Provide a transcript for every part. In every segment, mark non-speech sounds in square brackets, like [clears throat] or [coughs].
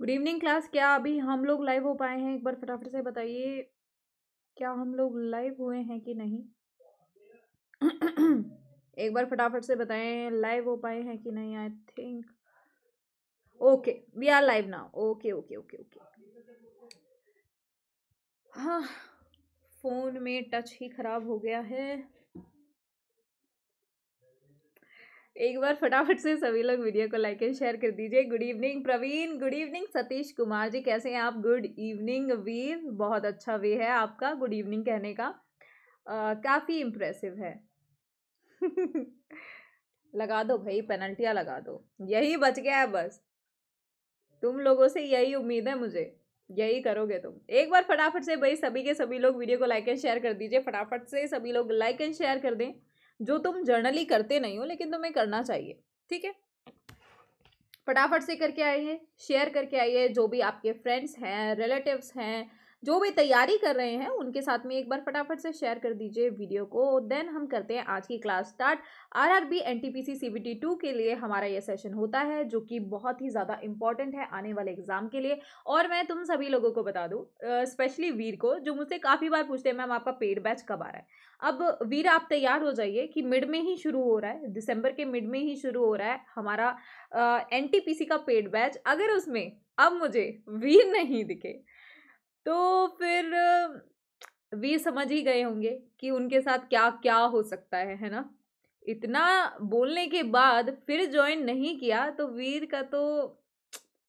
Good evening class क्या अभी हम लोग लाइव हो पाए हैं एक बार फटाफट से बताइए क्या हम लोग लाइव हुए हैं कि नहीं [clears throat] एक बार फटाफट से बताएं लाइव हो पाए हैं कि नहीं I think okay we are live ना ओके ओके ओके ओके हाँ फ़ोन में टच ही ख़राब हो गया है एक बार फटाफट से सभी लोग वीडियो को लाइक एंड शेयर कर दीजिए good evening Praveen good evening Satish Kumar ji कैसे हैं आप गुड इवनिंग वीर बहुत अच्छा वे है आपका गुड इवनिंग कहने का काफ़ी इम्प्रेसिव है [laughs] लगा दो भाई पेनल्टियाँ लगा दो यही बच गया है बस तुम लोगों से यही उम्मीद है मुझे यही करोगे तुम एक बार फटाफट से भाई सभी के सभी लोग वीडियो को लाइक एंड शेयर कर दीजिए फटाफट से सभी लोग लाइक एंड शेयर कर दें जो तुम जर्नली करते नहीं हो लेकिन तुम्हें करना चाहिए ठीक है फटाफट से करके आइए शेयर करके आइए जो भी आपके फ्रेंड्स हैं रिलेटिव्स हैं जो भी तैयारी कर रहे हैं उनके साथ में एक बार फटाफट से शेयर कर दीजिए वीडियो को देन हम करते हैं आज की class start R R B N T P C C B T two के लिए हमारा ये सेशन होता है जो कि बहुत ही ज़्यादा इंपॉर्टेंट है आने वाले एग्जाम के लिए और मैं तुम सभी लोगों को बता दूँ स्पेशली वीर को जो मुझसे काफ़ी बार पूछते हैं मैम आपका पेड बैच कब आ रहा है अब वीर आप तैयार हो जाइए कि मिड में ही शुरू हो रहा है दिसंबर के मिड में ही शुरू हो रहा है हमारा एन टी पी सी का पेड बैच अगर उसमें अब मुझे वीर नहीं दिखे तो फिर वे समझ ही गए होंगे कि उनके साथ क्या क्या हो सकता है है ना इतना बोलने के बाद फिर ज्वाइन नहीं किया तो वीर का तो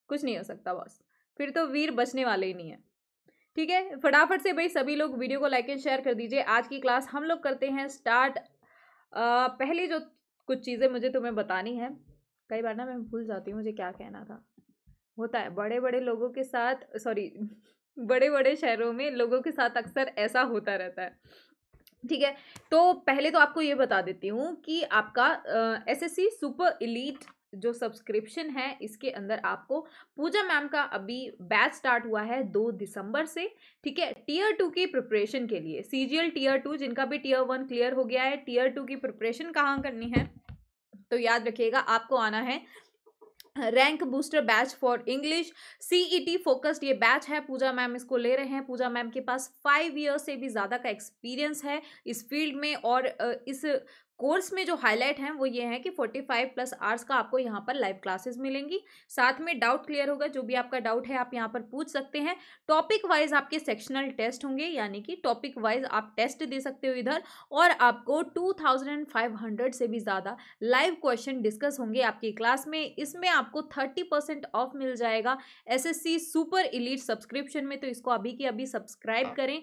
कुछ नहीं हो सकता बॉस फिर तो वीर बचने वाले ही नहीं है ठीक है फटाफट से भाई सभी लोग वीडियो को लाइक एंड शेयर कर दीजिए आज की क्लास हम लोग करते हैं स्टार्ट आ, जो कुछ चीज़ें मुझे तुम्हें बतानी है कई बार ना मैं भूल जाती हूँ मुझे क्या कहना था होता है बड़े बड़े लोगों के साथ सॉरी बड़े बड़े शहरों में लोगों के साथ अक्सर ऐसा होता रहता है ठीक है तो पहले तो आपको ये बता देती हूँ कि आपका S S C super elite जो सब्सक्रिप्शन है इसके अंदर आपको पूजा मैम का अभी बैच स्टार्ट हुआ है दो दिसंबर से ठीक है टीयर टू की प्रिपरेशन के लिए सीजीएल टीयर टू जिनका भी टीयर वन क्लियर हो गया है टीयर टू की प्रिपरेशन कहाँ करनी है तो याद रखिएगा आपको आना है rank booster batch for English CET e focused ये बैच है पूजा मैम इसको ले रहे हैं पूजा मैम के पास फाइव ईयर से भी ज़्यादा का एक्सपीरियंस है इस फील्ड में और इस कोर्स में जो हाईलाइट हैं वो ये है कि 45 प्लस आवर्स का आपको यहाँ पर लाइव क्लासेस मिलेंगी साथ में डाउट क्लियर होगा जो भी आपका डाउट है आप यहाँ पर पूछ सकते हैं टॉपिक वाइज आपके सेक्शनल टेस्ट होंगे यानी कि टॉपिक वाइज आप टेस्ट दे सकते हो इधर और आपको 2500 से भी ज़्यादा लाइव क्वेश्चन डिस्कस होंगे आपकी क्लास में इसमें आपको थर्टी ऑफ मिल जाएगा एस सुपर इलीट सब्सक्रिप्शन में तो इसको अभी की अभी सब्सक्राइब हाँ। करें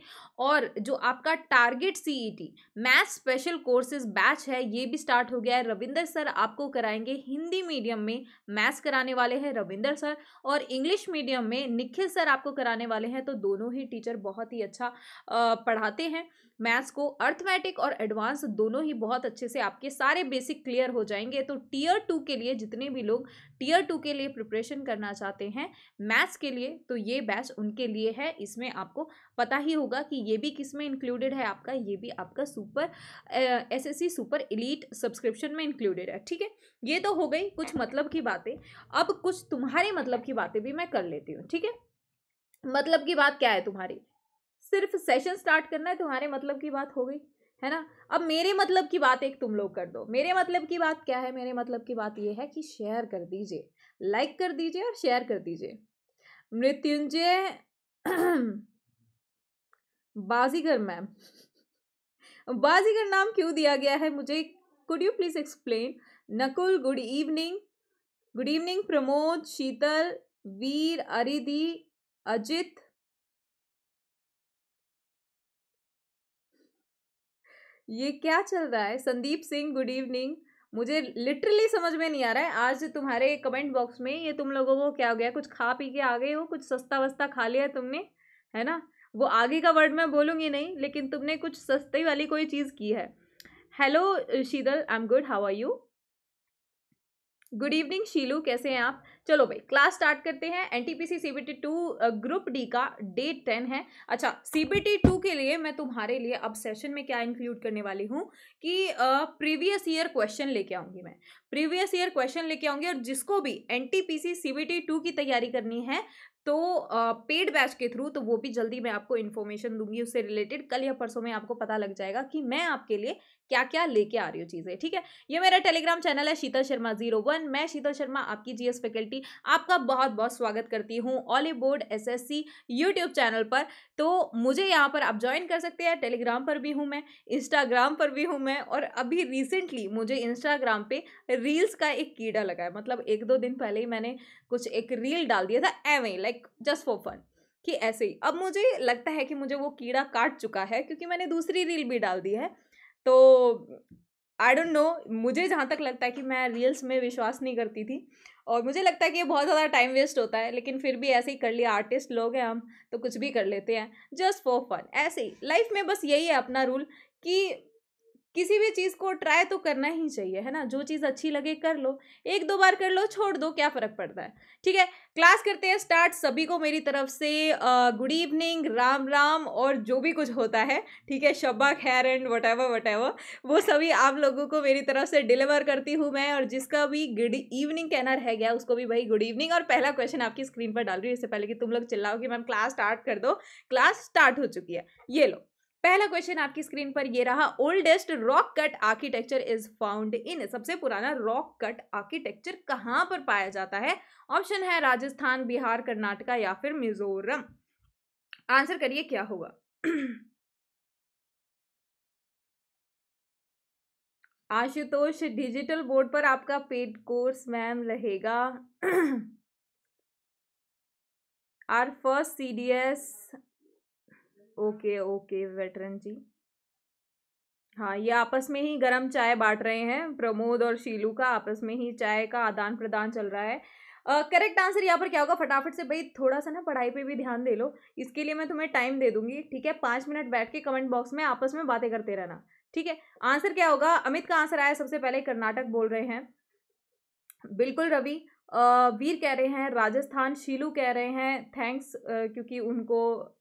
और जो आपका target C E math special courses batch है ये भी स्टार्ट हो गया है रविंदर सर आपको कराएंगे हिंदी मीडियम में मैथ्स कराने वाले हैं रविंदर सर और इंग्लिश मीडियम में निखिल सर आपको कराने वाले हैं तो दोनों ही टीचर बहुत ही अच्छा पढ़ाते हैं मैथ्स को अर्थमेटिक और एडवांस दोनों ही बहुत अच्छे से आपके सारे बेसिक क्लियर हो जाएंगे तो टीयर टू के लिए जितने भी लोग टीयर टू के लिए प्रिपरेशन करना चाहते हैं मैथ्स के लिए तो ये बैच उनके लिए है इसमें आपको पता ही होगा कि ये भी किस में इंक्लूडेड है आपका ये भी आपका super SSC super elite subscription में इंक्लूडेड है ठीक है ये तो हो गई कुछ मतलब की बातें अब कुछ तुम्हारे मतलब की बातें भी मैं कर लेती हूँ ठीक है मतलब की बात क्या है तुम्हारी सिर्फ सेशन स्टार्ट करना है तुम्हारे मतलब की बात हो गई है ना अब मेरे मतलब की बात एक तुम लोग कर दो मेरे मतलब की बात क्या है मेरे मतलब की बात ये है कि शेयर कर दीजिए लाइक कर दीजिए और शेयर कर दीजिए मृत्युंजय [clears throat] बाजीगर मैम बाजीगर नाम क्यों दिया गया है मुझे could you please explain Nakul good evening good evening Pramod Sheetal Veer Aridhi Ajit ये क्या चल रहा है संदीप सिंह गुड इवनिंग मुझे लिटरली समझ में नहीं आ रहा है आज तुम्हारे कमेंट बॉक्स में ये तुम लोगों को क्या हो गया कुछ खा पी के आ गए हो कुछ सस्ता वस्ता खा लिया तुमने है ना वो आगे का वर्ड मैं बोलूँगी नहीं लेकिन तुमने कुछ सस्ते वाली कोई चीज़ की है hello Sheetal I am good how are you good evening Sheelu कैसे हैं आप चलो भाई क्लास स्टार्ट करते हैं NTPC CBT two group D का डेट टेन है अच्छा सीबीटी टू के लिए मैं तुम्हारे लिए अब सेशन में क्या इंक्लूड करने वाली हूँ कि प्रीवियस ईयर क्वेश्चन लेके आऊँगी मैं प्रीवियस ईयर क्वेश्चन लेके आऊँगी और जिसको भी एनटीपीसी सीबीटी टू की तैयारी करनी है तो पेड बैच के थ्रू तो वो भी जल्दी मैं आपको इन्फॉर्मेशन दूंगी उससे रिलेटेड कल या परसों में आपको पता लग जाएगा कि मैं आपके लिए क्या क्या लेके आ रही हो चीज़ें ठीक है ये मेरा टेलीग्राम चैनल है शीतल शर्मा जीरो वन मैं शीतल शर्मा आपकी जीएस फैकल्टी आपका बहुत बहुत स्वागत करती हूँ all aboard S S C YouTube channel पर तो मुझे यहाँ पर आप ज्वाइन कर सकते हैं टेलीग्राम पर भी हूँ मैं इंस्टाग्राम पर भी हूँ मैं और अभी रिसेंटली मुझे इंस्टाग्राम पे रील्स का एक कीड़ा लगा है मतलब एक दो दिन पहले ही मैंने कुछ एक रील डाल दिया था एवें लाइक जस्ट फॉर फन कि ऐसे ही अब मुझे लगता है कि मुझे वो कीड़ा काट चुका है क्योंकि मैंने दूसरी रील भी डाल दी है तो आई डोंट नो मुझे जहाँ तक लगता है कि मैं रील्स में विश्वास नहीं करती थी और मुझे लगता है कि ये बहुत ज़्यादा टाइम वेस्ट होता है लेकिन फिर भी ऐसे ही कर लिया आर्टिस्ट लोग हैं हम तो कुछ भी कर लेते हैं जस्ट फॉर फन ऐसे ही लाइफ में बस यही है अपना रूल कि किसी भी चीज़ को ट्राई तो करना ही चाहिए है ना जो चीज़ अच्छी लगे कर लो एक दो बार कर लो छोड़ दो क्या फ़र्क पड़ता है ठीक है क्लास करते हैं स्टार्ट सभी को मेरी तरफ से गुड इवनिंग राम राम और जो भी कुछ होता है ठीक है शब्बा खैर and whatever whatever वो सभी आप लोगों को मेरी तरफ से डिलीवर करती हूँ मैं और जिसका भी गुड इवनिंग कहना रह गया उसको भी भाई गुड इवनिंग और पहला क्वेश्चन आपकी स्क्रीन पर डाल रही हूँ इससे पहले कि तुम लोग चिल्लाओ कि मैम क्लास स्टार्ट कर दो क्लास स्टार्ट हो चुकी है ये लो पहला क्वेश्चन आपकी स्क्रीन पर ये रहा oldest rock cut architecture is found in सबसे पुराना रॉक कट आर्किटेक्चर कहाँ पर पाया जाता है ऑप्शन है राजस्थान बिहार कर्नाटका या फिर मिजोरम आंसर करिए क्या होगा [clears throat] आशुतोष डिजिटल बोर्ड पर आपका पेड कोर्स मैम रहेगा our first C D S okay okay veteran ji हाँ ये आपस में ही गरम चाय बांट रहे हैं प्रमोद और शीलू का आपस में ही चाय का आदान प्रदान चल रहा है करेक्ट आंसर यहाँ पर क्या होगा फटाफट से भाई थोड़ा सा ना पढ़ाई पे भी ध्यान दे लो इसके लिए मैं तुम्हें टाइम दे दूंगी ठीक है पाँच मिनट बैठ के कमेंट बॉक्स में आपस में बातें करते रहना ठीक है आंसर क्या होगा अमित का आंसर आया सबसे पहले कर्नाटक बोल रहे हैं बिल्कुल रवि वीर कह रहे हैं राजस्थान शीलू कह रहे हैं थैंक्स क्योंकि उनको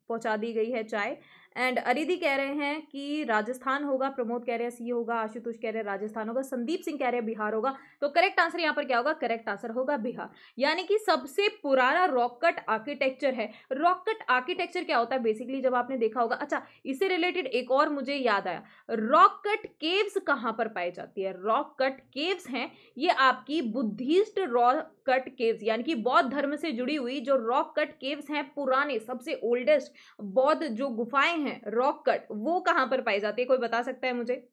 पहुंचा दी गई है चाय एंड अरिधि कह रहे हैं कि राजस्थान होगा प्रमोद कह रहे हैं सी होगा आशुतोष कह रहे हैं राजस्थान होगा संदीप सिंह कह रहे हैं बिहार होगा तो करेक्ट आंसर यहाँ पर क्या होगा करेक्ट आंसर होगा बिहार यानी कि सबसे पुराना रॉक कट आर्किटेक्चर है रॉक कट आर्किटेक्चर क्या होता है बेसिकली जब आपने देखा होगा अच्छा इससे रिलेटेड एक और मुझे याद आया रॉक कट केव्स कहाँ पर पाई जाती है रॉक कट केव्स हैं ये आपकी बुद्धिस्ट रॉकेट केव्स यानी कि बौद्ध धर्म से जुड़ी हुई जो रॉक कट केव्स हैं पुराने सबसे ओल्डेस्ट बौद्ध जो गुफाएं हैं हैं रॉक कट वो कहाँ पर पाई जाती है कोई बता सकता है मुझे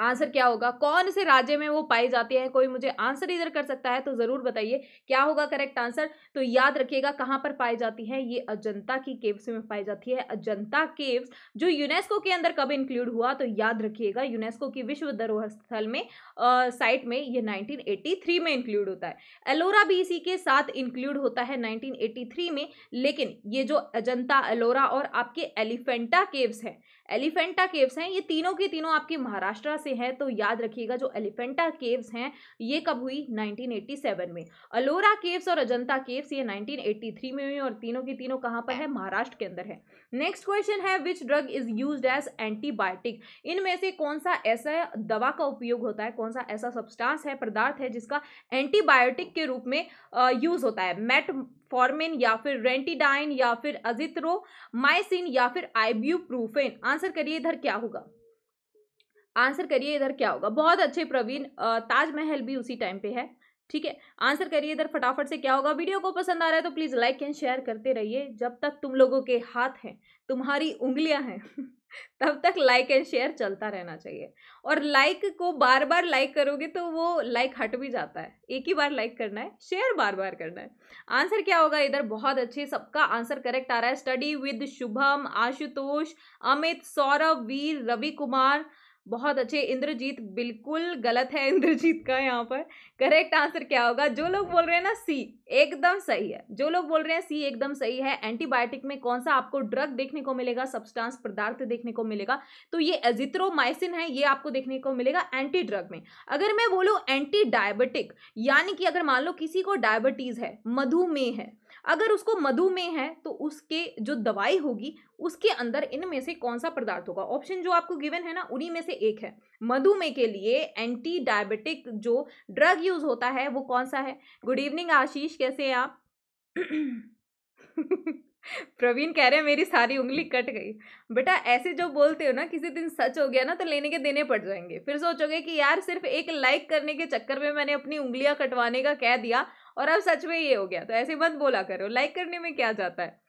आंसर क्या होगा कौन से राज्य में वो पाई जाती है कोई मुझे आंसर इधर कर सकता है तो ज़रूर बताइए क्या होगा करेक्ट आंसर तो याद रखिएगा कहाँ पर पाई जाती है ये अजंता की केव्स में पाई जाती है अजंता केव्स जो यूनेस्को के अंदर कब इंक्लूड हुआ तो याद रखिएगा यूनेस्को की विश्व धरोहर स्थल में साइट में ये नाइनटीन में इंक्लूड होता है एलोरा भी इसी के साथ इंक्लूड होता है नाइनटीन में लेकिन ये जो अजंता एलोरा और आपके एलिफेंटा केव्स हैं एलिफेंटा केव्स हैं ये तीनों के तीनों आपके महाराष्ट्र से हैं तो याद रखिएगा जो एलिफेंटा केव्स हैं ये कब हुई 1987 में अलोरा केव्स और अजंता केव्स ये 1983 में हुई और तीनों के तीनों कहाँ पर है महाराष्ट्र के अंदर है नेक्स्ट क्वेश्चन है which drug is use as antibiotic इनमें से कौन सा ऐसा दवा का उपयोग होता है कौन सा ऐसा सब्सटांस है पदार्थ है जिसका एंटीबायोटिक के रूप में यूज होता है मेट फॉर्मिन या फिर रेंटीडाइन या फिर अजित्रो माइसिन या फिर आइब्यूप्रूफेन आंसर करिए इधर क्या होगा आंसर करिए इधर क्या होगा बहुत अच्छे प्रवीण ताजमहल भी उसी टाइम पे है ठीक है आंसर करिए इधर फटाफट से क्या होगा वीडियो को पसंद आ रहा है तो प्लीज़ लाइक एंड शेयर करते रहिए जब तक तुम लोगों के हाथ हैं तुम्हारी उंगलियां हैं [laughs] तब तक लाइक एंड शेयर चलता रहना चाहिए और लाइक को बार बार लाइक करोगे तो वो लाइक हट भी जाता है एक ही बार लाइक करना है शेयर बार बार करना है आंसर क्या होगा इधर बहुत अच्छे सबका आंसर करेक्ट आ रहा है स्टडी विद शुभम आशुतोष अमित सौरभ वीर रवि कुमार बहुत अच्छे इंद्रजीत बिल्कुल गलत है इंद्रजीत का यहाँ पर करेक्ट आंसर क्या होगा जो लोग बोल रहे हैं ना सी एकदम सही है जो लोग बोल रहे हैं सी एकदम सही है एंटीबायोटिक में कौन सा आपको ड्रग देखने को मिलेगा सब्सटेंस पदार्थ देखने को मिलेगा तो ये एजिथ्रोमाइसिन है ये आपको देखने को मिलेगा एंटी ड्रग में अगर मैं बोलूँ एंटी डायबिटिक यानी कि अगर मान लो किसी को डायबिटीज़ है मधुमेह है अगर उसको मधुमेह है तो उसके जो दवाई होगी उसके अंदर इनमें से कौन सा पदार्थ होगा ऑप्शन जो आपको गिवन है ना उन्हीं में से एक है मधुमेह के लिए एंटी डायबिटिक जो ड्रग यूज होता है वो कौन सा है गुड इवनिंग आशीष कैसे हैं आप [clears throat] प्रवीण कह रहे हैं मेरी सारी उंगली कट गई बेटा ऐसे जो बोलते हो ना किसी दिन सच हो गया ना तो लेने के देने पड़ जाएंगे फिर सोचोगे कि यार सिर्फ एक लाइक करने के चक्कर में मैंने अपनी उंगलियां कटवाने का कह दिया और अब सच में ये हो गया तो ऐसे मत बोला करो लाइक करने में क्या जाता है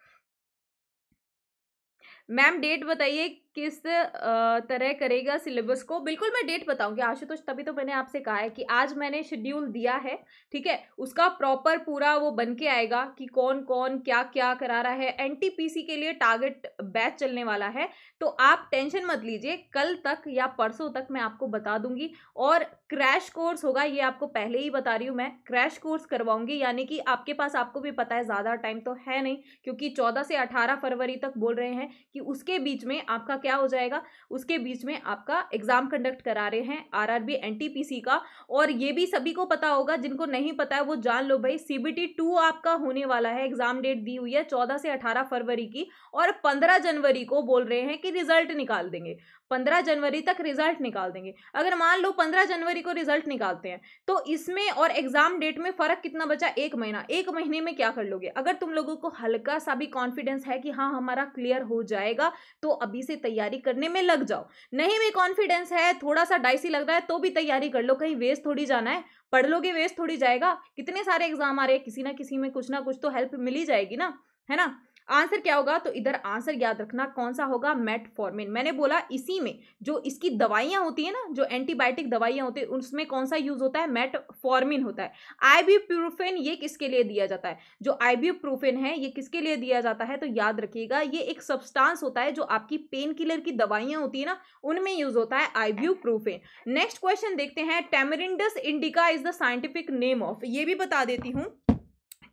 मैम डेट बताइए किस तरह करेगा सिलेबस को बिल्कुल मैं डेट बताऊंगी आशुतोष तभी तो मैंने आपसे कहा है कि आज मैंने शेड्यूल दिया है ठीक है उसका प्रॉपर पूरा वो बन के आएगा कि कौन कौन क्या क्या करा रहा है एनटीपीसी के लिए टारगेट बैच चलने वाला है तो आप टेंशन मत लीजिए कल तक या परसों तक मैं आपको बता दूंगी और क्रैश कोर्स होगा ये आपको पहले ही बता रही हूँ मैं क्रैश कोर्स करवाऊंगी यानी कि आपके पास आपको भी पता है ज़्यादा टाइम तो है नहीं क्योंकि चौदह से अठारह फरवरी तक बोल रहे हैं कि उसके बीच में आपका क्या हो जाएगा उसके बीच में आपका एग्जाम कंडक्ट करा रहे हैं आरआरबी एनटीपीसी का और ये भी सभी को पता होगा जिनको नहीं पता है वो जान लो भाई सीबीटी टू आपका होने वाला है एग्जाम डेट दी हुई है चौदह से अठारह फरवरी की और पंद्रह जनवरी को बोल रहे हैं कि रिजल्ट निकाल देंगे पंद्रह जनवरी तक रिजल्ट निकाल देंगे अगर मान लो पंद्रह जनवरी को रिजल्ट निकालते हैं तो इसमें और एग्जाम डेट में फर्क कितना बचा एक महीना एक महीने में क्या कर लोगे अगर तुम लोगों को हल्का सा भी कॉन्फिडेंस है कि हाँ हमारा क्लियर हो जाएगा तो अभी से तैयारी करने में लग जाओ नहीं भी कॉन्फिडेंस है थोड़ा सा डाइसी लग रहा है तो भी तैयारी कर लो कहीं वेस्ट थोड़ी जाना है पढ़ लोगे वेस्ट थोड़ी जाएगा कितने सारे एग्जाम आ रहे हैं किसी ना किसी में कुछ ना कुछ तो हेल्प मिल ही जाएगी ना है ना आंसर क्या होगा तो इधर आंसर याद रखना कौन सा होगा मेटफॉर्मिन मैंने बोला इसी में जो इसकी दवाइयाँ होती है ना जो एंटीबायोटिक दवाइयाँ होती है उसमें कौन सा यूज होता है मेटफॉर्मिन होता है आईबीप्रूफेन ये किसके लिए दिया जाता है जो आईबीप्रूफेन है ये किसके लिए दिया जाता है तो याद रखिएगा ये एक सब्सटांस होता है जो आपकी पेन किलर की दवाइयाँ होती है ना उनमें यूज होता है आईब्यूप्रूफेन नेक्स्ट क्वेश्चन देखते हैं tamarindus indica is the scientific name of ये भी बता देती हूँ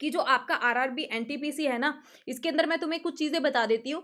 कि जो आपका आरआरबी एनटीपीसी है ना इसके अंदर मैं तुम्हें कुछ चीज़ें बता देती हूँ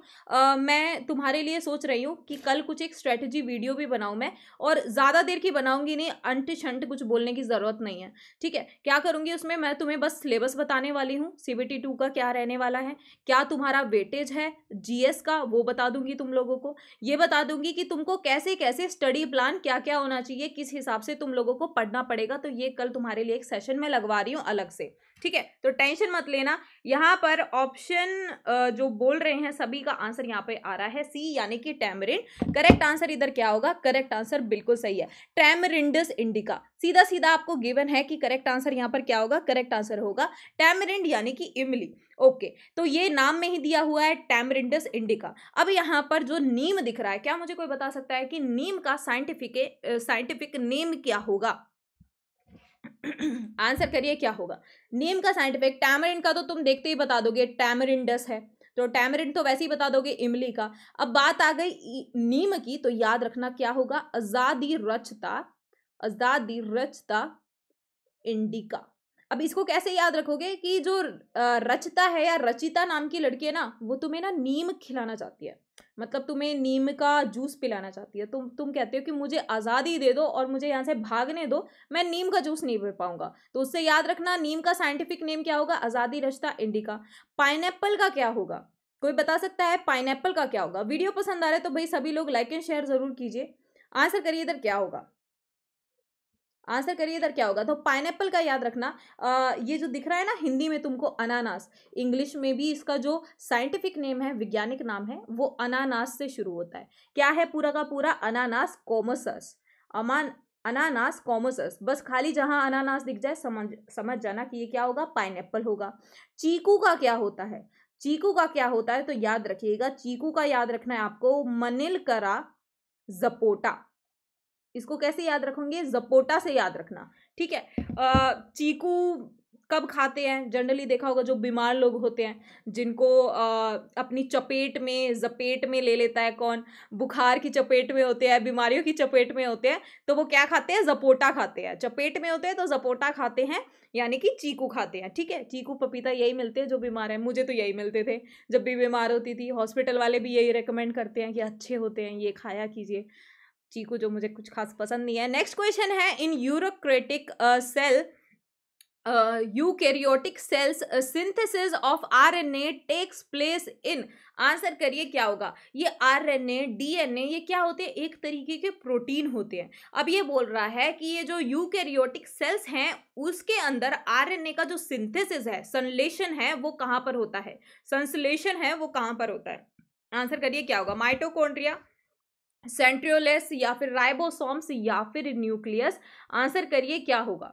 मैं तुम्हारे लिए सोच रही हूँ कि कल कुछ एक स्ट्रेटजी वीडियो भी बनाऊँ मैं और ज़्यादा देर की बनाऊँगी नहीं अंट छंट कुछ बोलने की ज़रूरत नहीं है ठीक है क्या करूँगी उसमें मैं तुम्हें बस सिलेबस बताने वाली हूँ सी टू का क्या रहने वाला है क्या तुम्हारा वेटेज है जी का वो बता दूँगी तुम लोगों को ये बता दूँगी कि तुमको कैसे कैसे स्टडी प्लान क्या क्या होना चाहिए किस हिसाब से तुम लोगों को पढ़ना पड़ेगा तो ये कल तुम्हारे लिए एक सेशन में लगवा रही हूँ अलग से ठीक है तो टेंशन मत लेना यहाँ पर ऑप्शन जो बोल रहे हैं सभी का आंसर यहाँ पे आ रहा है सी यानी कि टैमरिन करेक्ट आंसर इधर क्या होगा करेक्ट आंसर बिल्कुल सही है टैमरिंडस इंडिका सीधा सीधा आपको गिवन है कि करेक्ट आंसर यहाँ पर क्या होगा करेक्ट आंसर होगा टैमरिंड यानी कि इमली ओके तो ये नाम में ही दिया हुआ है टैमरिंडस इंडिका अब यहाँ पर जो नीम दिख रहा है क्या मुझे कोई बता सकता है कि नीम का साइंटिफिक साइंटिफिक नेम क्या होगा आंसर करिए क्या होगा नीम का साइंटिफिक टैमरिन का तो तुम देखते ही बता दोगे टैमरिंडस है तो टैमरिन तो वैसे ही बता दोगे इमली का अब बात आ गई नीम की तो याद रखना क्या होगा आजादी रचता आजादी रचता इंडिका अब इसको कैसे याद रखोगे कि जो रचता है या रचिता नाम की लड़की है ना वो तुम्हें ना नीम खिलाना चाहती है मतलब तुम्हें नीम का जूस पिलाना चाहती है तुम तुम कहते हो कि मुझे आज़ादी दे दो और मुझे यहाँ से भागने दो मैं नीम का जूस नहीं पी पाऊंगा तो उससे याद रखना नीम का साइंटिफिक नेम क्या होगा आज़ादी रचता इंडिका पाइनएप्पल का क्या होगा कोई बता सकता है पाइन का क्या होगा वीडियो पसंद आ रहा है तो भाई सभी लोग लाइक एंड शेयर ज़रूर कीजिए आंसर करिए इधर क्या होगा आंसर करिए इधर क्या होगा तो पाइनएप्पल का याद रखना आ, ये जो दिख रहा है ना हिंदी में तुमको अनानास इंग्लिश में भी इसका जो साइंटिफिक नेम है वैज्ञानिक नाम है वो अनानास से शुरू होता है क्या है पूरा का पूरा अनानास कॉमोसस अमान अनानास कॉमोसस बस खाली जहाँ अनानास दिख जाए समझ समझ जाना कि ये क्या होगा पाइनएप्पल होगा चीकू का क्या होता है चीकू का क्या होता है तो याद रखिएगा चीकू का याद रखना है आपको मनिल करा जपोटा इसको कैसे याद रखोगे जपोटा से याद रखना ठीक है चीकू कब खाते हैं जनरली देखा होगा जो बीमार लोग होते हैं जिनको आ, अपनी चपेट में जपेट में ले लेता है कौन बुखार की चपेट में होते हैं बीमारियों की चपेट में होते हैं तो वो क्या खाते हैं जपोटा खाते हैं चपेट में होते हैं तो जपोटा खाते हैं यानी कि चीकू खाते हैं ठीक है चीकू पपीता यही मिलते हैं जो बीमार है मुझे तो यही मिलते थे जब भी बीमार होती थी हॉस्पिटल वाले भी यही रिकमेंड करते हैं कि अच्छे होते हैं ये खाया कीजिए चीकू जो मुझे कुछ खास पसंद नहीं है नेक्स्ट क्वेश्चन है in eukaryotic cell eukaryotic cells synthesis of RNA takes place in answer करिए क्या होगा ये आरएनए डीएनए ये क्या होते हैं एक तरीके के प्रोटीन होते हैं अब ये बोल रहा है कि ये जो यूकैरियोटिक सेल्स हैं उसके अंदर आरएनए का जो सिंथेसिस है संश्लेषण है वो कहाँ पर होता है संश्लेषण है वो कहाँ पर होता है आंसर करिए क्या होगा माइटोकॉन्ड्रिया सेंट्रियोलेस या फिर राइबोसोम्स या फिर न्यूक्लियस आंसर करिए क्या होगा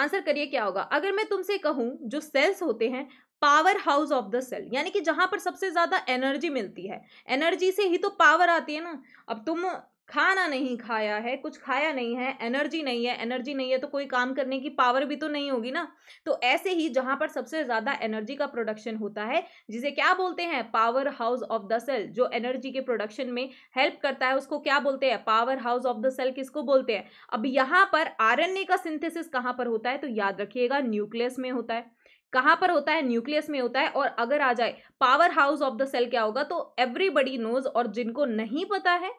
आंसर करिए क्या होगा अगर मैं तुमसे कहूं जो सेल्स होते हैं power house of the cell यानी कि जहां पर सबसे ज्यादा एनर्जी मिलती है एनर्जी से ही तो पावर आती है ना अब तुम खाना नहीं खाया है कुछ खाया नहीं है एनर्जी नहीं है एनर्जी नहीं है तो कोई काम करने की पावर भी तो नहीं होगी ना तो ऐसे ही जहां पर सबसे ज्यादा एनर्जी का प्रोडक्शन होता है जिसे क्या बोलते हैं power house of the cell जो एनर्जी के प्रोडक्शन में हेल्प करता है उसको क्या बोलते हैं power house of the cell किसको बोलते हैं अब यहाँ पर आर का सिंथेसिस कहाँ पर होता है तो याद रखिएगा न्यूक्लियस में होता है कहाँ पर होता है न्यूक्लियस में होता है और अगर आ जाए power house of the cell क्या होगा तो एवरीबडी नोज और जिनको नहीं पता है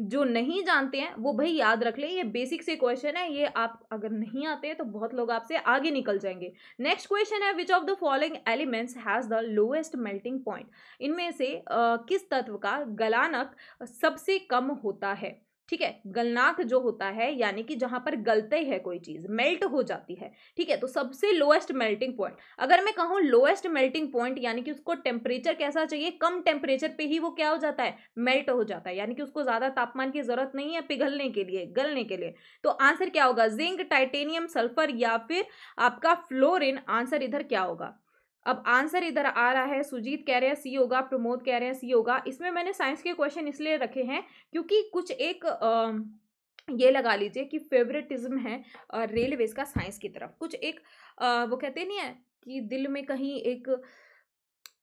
जो नहीं जानते हैं वो भाई याद रख ले ये बेसिक से क्वेश्चन है ये आप अगर नहीं आते हैं तो बहुत लोग आपसे आगे निकल जाएंगे नेक्स्ट क्वेश्चन है which of the following elements has the lowest melting point इनमें से आ, किस तत्व का गलानक सबसे कम होता है ठीक है गलनाक जो होता है यानी कि जहां पर गलते है कोई चीज मेल्ट हो जाती है ठीक है तो सबसे लोएस्ट मेल्टिंग पॉइंट अगर मैं कहूँ लोएस्ट मेल्टिंग पॉइंट यानी कि उसको टेम्परेचर कैसा चाहिए कम टेम्परेचर पे ही वो क्या हो जाता है मेल्ट हो जाता है यानी कि उसको ज्यादा तापमान की जरूरत नहीं है पिघलने के लिए गलने के लिए तो आंसर क्या होगा जिंक टाइटेनियम सल्फर या फिर आपका फ्लोरिन आंसर इधर क्या होगा अब आंसर इधर आ रहा है सुजीत कह रहे हैं सी होगा प्रमोद कह रहे हैं सी होगा इसमें मैंने साइंस के क्वेश्चन इसलिए रखे हैं क्योंकि कुछ एक आ, ये लगा लीजिए कि फेवरेटिज्म है रेलवेज का साइंस की तरफ कुछ एक आ, वो कहते नहीं है कि दिल में कहीं एक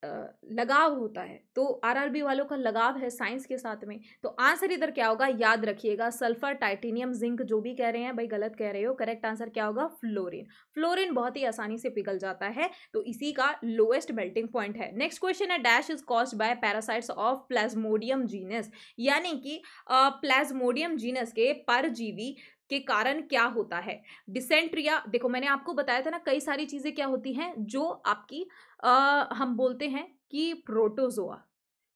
लगाव होता है तो आरआरबी वालों का लगाव है साइंस के साथ में तो आंसर इधर क्या होगा याद रखिएगा सल्फर टाइटेनियम जिंक जो भी कह रहे हैं भाई गलत कह रहे हो करेक्ट आंसर क्या होगा फ्लोरिन फ्लोरिन बहुत ही आसानी से पिघल जाता है तो इसी का लोएस्ट मेल्टिंग पॉइंट है नेक्स्ट क्वेश्चन है dash is caused by parasites of plasmodium genus यानी कि प्लाज्मोडियम जीनस के परजीवी के कारण क्या होता है डिसेंट्रिया देखो मैंने आपको बताया था ना कई सारी चीज़ें क्या होती हैं जो आपकी आ, हम बोलते हैं कि प्रोटोजोआ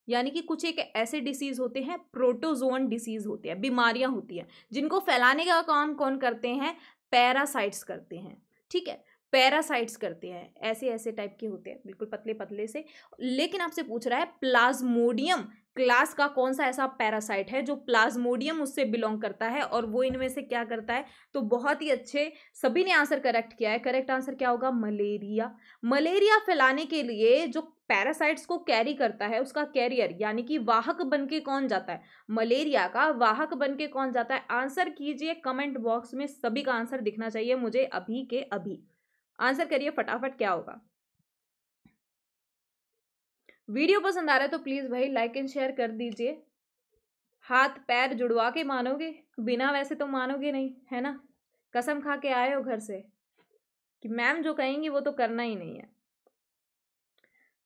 यानी कि कुछ एक ऐसे डिसीज़ होते हैं प्रोटोजोन डिसीज़ होती है बीमारियां होती हैं जिनको फैलाने का काम कौन करते हैं पैरासाइट्स करते हैं ठीक है पैरासाइट्स करते हैं ऐसे ऐसे टाइप के होते हैं बिल्कुल पतले पतले से लेकिन आपसे पूछ रहा है प्लाज्मोडियम क्लास का कौन सा ऐसा पैरासाइट है जो प्लाज्मोडियम उससे बिलोंग करता है और वो इनमें से क्या करता है तो बहुत ही अच्छे सभी ने आंसर करेक्ट किया है करेक्ट आंसर क्या होगा मलेरिया मलेरिया फैलाने के लिए जो पैरासाइट्स को कैरी करता है उसका कैरियर यानी कि वाहक बन के कौन जाता है मलेरिया का वाहक बन के कौन जाता है आंसर कीजिए कमेंट बॉक्स में सभी का आंसर दिखना चाहिए मुझे अभी के अभी आंसर करिए फटाफट क्या होगा वीडियो पसंद आ रहा है तो प्लीज़ भाई लाइक एंड शेयर कर दीजिए हाथ पैर जुड़वा के मानोगे बिना वैसे तो मानोगे नहीं है ना कसम खा के आए हो घर से कि मैम जो कहेंगी वो तो करना ही नहीं है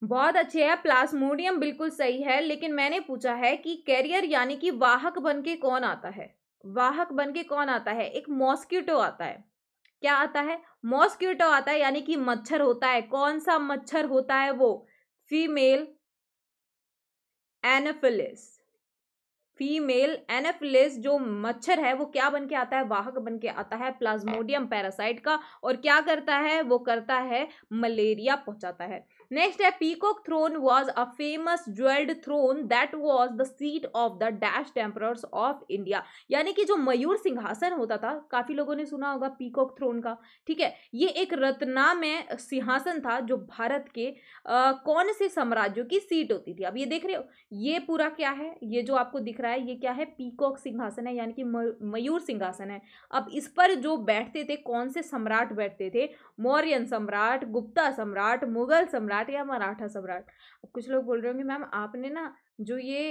बहुत अच्छे है प्लास्मोडियम बिल्कुल सही है लेकिन मैंने पूछा है कि कैरियर यानी कि वाहक बन के कौन आता है वाहक बन के कौन आता है एक मॉस्किटो आता है क्या आता है मॉस्क्यूटो आता है यानी कि मच्छर होता है कौन सा मच्छर होता है वो फीमेल एनाफिलिस फीमेल एनाफिलिस जो मच्छर है वो क्या बन के आता है वाहक बन के आता है प्लाज्मोडियम पैरासाइट का और क्या करता है वो करता है मलेरिया पहुंचाता है नेक्स्ट है peacock throne was a famous jewelled throne that was the seat of the dash emperor of India यानी कि जो मयूर सिंहासन होता था काफी लोगों ने सुना होगा पीकॉक थ्रोन का ठीक है ये एक रत्नामय सिंहासन था जो भारत के आ, कौन से साम्राज्यों की सीट होती थी अब ये देख रहे हो ये पूरा क्या है ये जो आपको दिख रहा है ये क्या है पीकॉक सिंहासन है यानी कि मयूर सिंहासन है अब इस पर जो बैठते थे कौन से सम्राट बैठते थे मौर्यन सम्राट गुप्ता सम्राट मुगल सम्राट या मराठा सम्राट अब कुछ लोग बोल रहे होंगे मैम आपने ना जो ये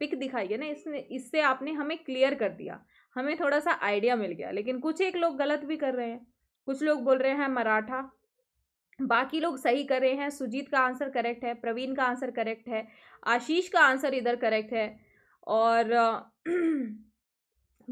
पिक दिखाई है ना इसने इससे आपने हमें क्लियर कर दिया हमें थोड़ा सा आइडिया मिल गया लेकिन कुछ एक लोग गलत भी कर रहे हैं कुछ लोग बोल रहे हैं मराठा बाकी लोग सही कर रहे हैं सुजीत का आंसर करेक्ट है प्रवीण का आंसर करेक्ट है आशीष का आंसर इधर करेक्ट है और [clears throat]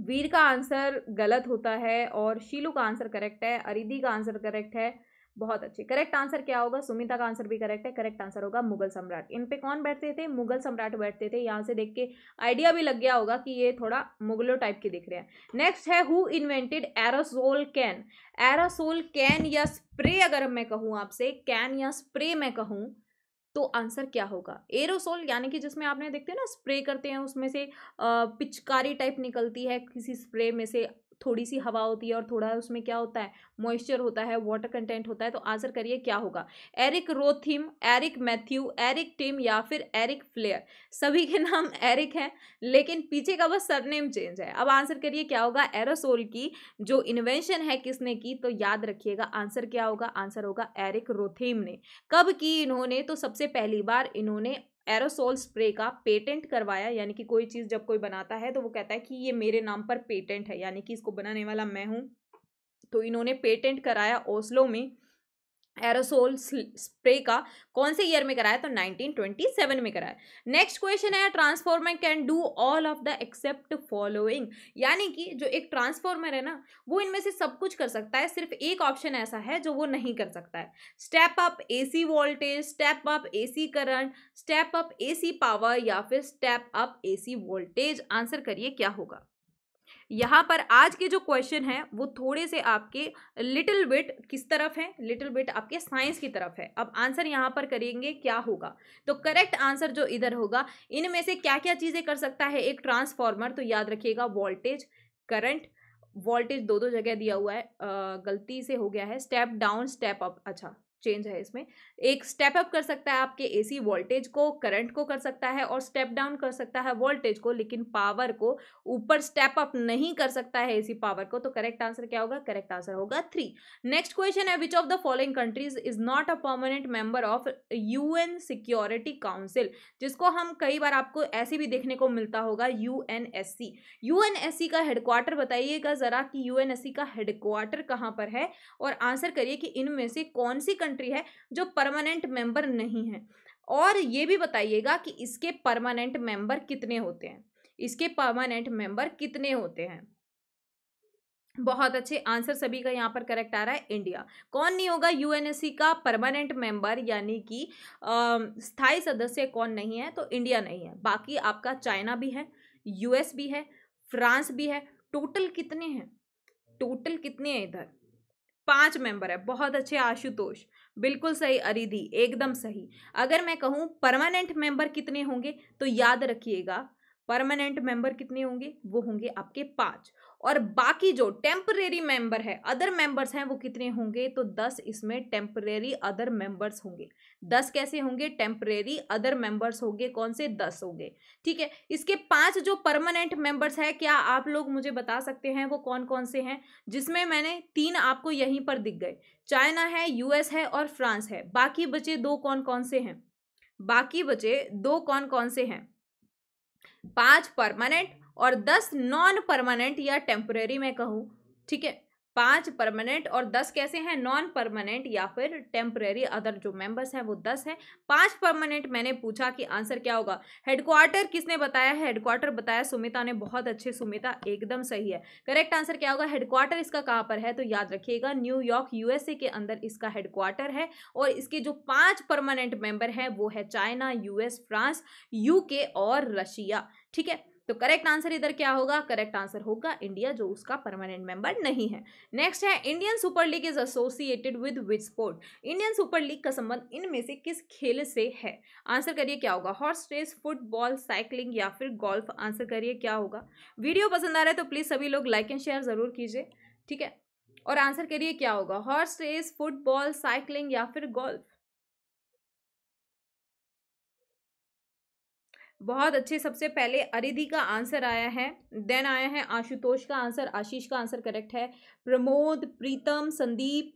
वीर का आंसर गलत होता है और शीलू का आंसर करेक्ट है अरिदी का आंसर करेक्ट है बहुत अच्छे करेक्ट आंसर क्या होगा सुमिता का आंसर भी करेक्ट है करेक्ट आंसर होगा मुगल सम्राट इन पे कौन बैठते थे मुगल सम्राट बैठते थे यहाँ से देख के आइडिया भी लग गया होगा कि ये थोड़ा मुगलों टाइप के दिख रहे हैं नेक्स्ट है who invented aerosol can aerosol can या स्प्रे अगर मैं कहूँ आपसे कैन या स्प्रे मैं कहूँ तो आंसर क्या होगा एरोसोल यानी कि जिसमें आपने देखते हैं ना स्प्रे करते हैं उसमें से पिचकारी टाइप निकलती है किसी स्प्रे में से थोड़ी सी हवा होती है और थोड़ा उसमें क्या होता है मॉइस्चर होता है वाटर कंटेंट होता है तो आंसर करिए क्या होगा Eric Rotheim Eric Matthew Eric Tim या फिर एरिक फ्लेयर सभी के नाम एरिक हैं लेकिन पीछे का बस सरनेम चेंज है अब आंसर करिए क्या होगा एरोसोल की जो इन्वेंशन है किसने की तो याद रखिएगा आंसर क्या होगा आंसर होगा एरिक रोथिम ने कब की इन्होंने तो सबसे पहली बार इन्होंने एरोसोल स्प्रे का पेटेंट करवाया यानी कि कोई चीज़ जब कोई बनाता है तो वो कहता है कि ये मेरे नाम पर पेटेंट है यानी कि इसको बनाने वाला मैं हूँ तो इन्होंने पेटेंट कराया ओस्लो में एरोसोल स्प्रे का कौन से ईयर में कराया तो 1927 में कराया नेक्स्ट क्वेश्चन है transformer can do all of the except following यानी कि जो एक ट्रांसफॉर्मर है ना वो इनमें से सब कुछ कर सकता है सिर्फ एक ऑप्शन ऐसा है जो वो नहीं कर सकता है step up AC voltage step up AC current step up AC power या फिर step up AC voltage answer करिए क्या होगा यहाँ पर आज के जो क्वेश्चन हैं वो थोड़े से आपके लिटिल बिट किस तरफ हैं लिटिल बिट आपके साइंस की तरफ है अब आंसर यहाँ पर करेंगे क्या होगा तो करेक्ट आंसर जो इधर होगा इनमें से क्या क्या चीज़ें कर सकता है एक ट्रांसफॉर्मर तो याद रखिएगा वोल्टेज करंट वोल्टेज दो दो जगह दिया हुआ है आ, गलती से हो गया है स्टेप डाउन स्टेप अप अच्छा चेंज है इसमें एक स्टेप अप कर सकता है आपके एसी वोल्टेज को करंट को कर सकता है और स्टेप डाउन कर सकता है वोल्टेज को लेकिन पावर को ऊपर स्टेप अप नहीं कर सकता है एसी पावर को तो करेक्ट आंसर क्या होगा करेक्ट आंसर होगा थ्री नेक्स्ट क्वेश्चन है which of the following countries is not a permanent member of UN security council जिसको हम कई बार आपको ऐसे भी देखने को मिलता होगा यूएनएससी यूएनएससी का हेडक्वार्टर बताइएगा जरा कि यूएनएससी का हेडक्वार्टर कहाँ पर है और आंसर करिए कि इनमें से कौन सी कंट्री कंट्री है जो परमानेंट मेंबर नहीं है और ये भी बताइएगा कि इसके परमानेंट मेंबर कितने होते हैं इसके परमानेंट मेंबर कितने होते हैं बहुत अच्छे आंसर सभी का यहाँ पर करेक्ट आ रहा है इंडिया कौन नहीं होगा यूएनएससी का परमानेंट मेंबर यानी कि स्थायी सदस्य कौन नहीं है तो इंडिया नहीं है बाकी आपका चाइना भी है यूएस भी है फ्रांस भी है टोटल कितने हैं टोटल कितने हैं इधर पांच मेंबर है बहुत अच्छे आशुतोष बिल्कुल सही अरिधि एकदम सही अगर मैं कहूँ परमानेंट मेंबर कितने होंगे तो याद रखिएगा परमानेंट मेंबर कितने होंगे वो होंगे आपके पाँच और बाकी जो टेम्परेरी मेंबर है अदर मेंबर्स हैं वो कितने होंगे तो दस इसमें टेम्परेरी अदर मेंबर्स होंगे दस कैसे होंगे टेम्परेरी अदर मेंबर्स होंगे कौन से दस होंगे ठीक है इसके पांच जो परमानेंट मेंबर्स है क्या आप लोग मुझे बता सकते हैं वो कौन कौन से हैं जिसमें मैंने तीन आपको यहीं पर दिख गए चाइना है यूएस है और फ्रांस है बाकी बचे दो कौन कौन से हैं बाकी बचे दो कौन कौन से हैं पांच परमानेंट और दस नॉन परमानेंट या टेम्प्रेरी मैं कहूँ ठीक है पांच परमानेंट और दस कैसे हैं नॉन परमानेंट या फिर टेम्प्रेरी अदर जो मेंबर्स हैं वो दस हैं पांच परमानेंट मैंने पूछा कि आंसर क्या होगा हेडक्वार्टर किसने बताया है हेडक्वार्टर बताया सुमिता ने बहुत अच्छे सुमिता एकदम सही है करेक्ट आंसर क्या होगा हेडक्वार्टर इसका कहाँ पर है तो याद रखिएगा न्यूयॉर्क यूएसए के अंदर इसका हेडक्वार्टर है और इसके जो पाँच परमानेंट मेम्बर हैं वो है चाइना यूएस फ्रांस यूके और रशिया ठीक है तो करेक्ट आंसर इधर क्या होगा करेक्ट आंसर होगा इंडिया जो उसका परमानेंट मेंबर नहीं है नेक्स्ट है Indian Super League is associated with which sport Indian Super League का संबंध इनमें से किस खेल से है आंसर करिए क्या होगा हॉर्स रेस फुटबॉल साइकिलिंग या फिर गोल्फ आंसर करिए क्या होगा वीडियो पसंद आ रहा है तो प्लीज़ सभी लोग लाइक एंड शेयर ज़रूर कीजिए ठीक है और आंसर करिए क्या होगा हॉर्स रेस फुटबॉल साइकिलिंग या फिर गोल्फ बहुत अच्छे सबसे पहले अरिधि का आंसर आया है देन आया है आशुतोष का आंसर आशीष का आंसर करेक्ट है प्रमोद प्रीतम संदीप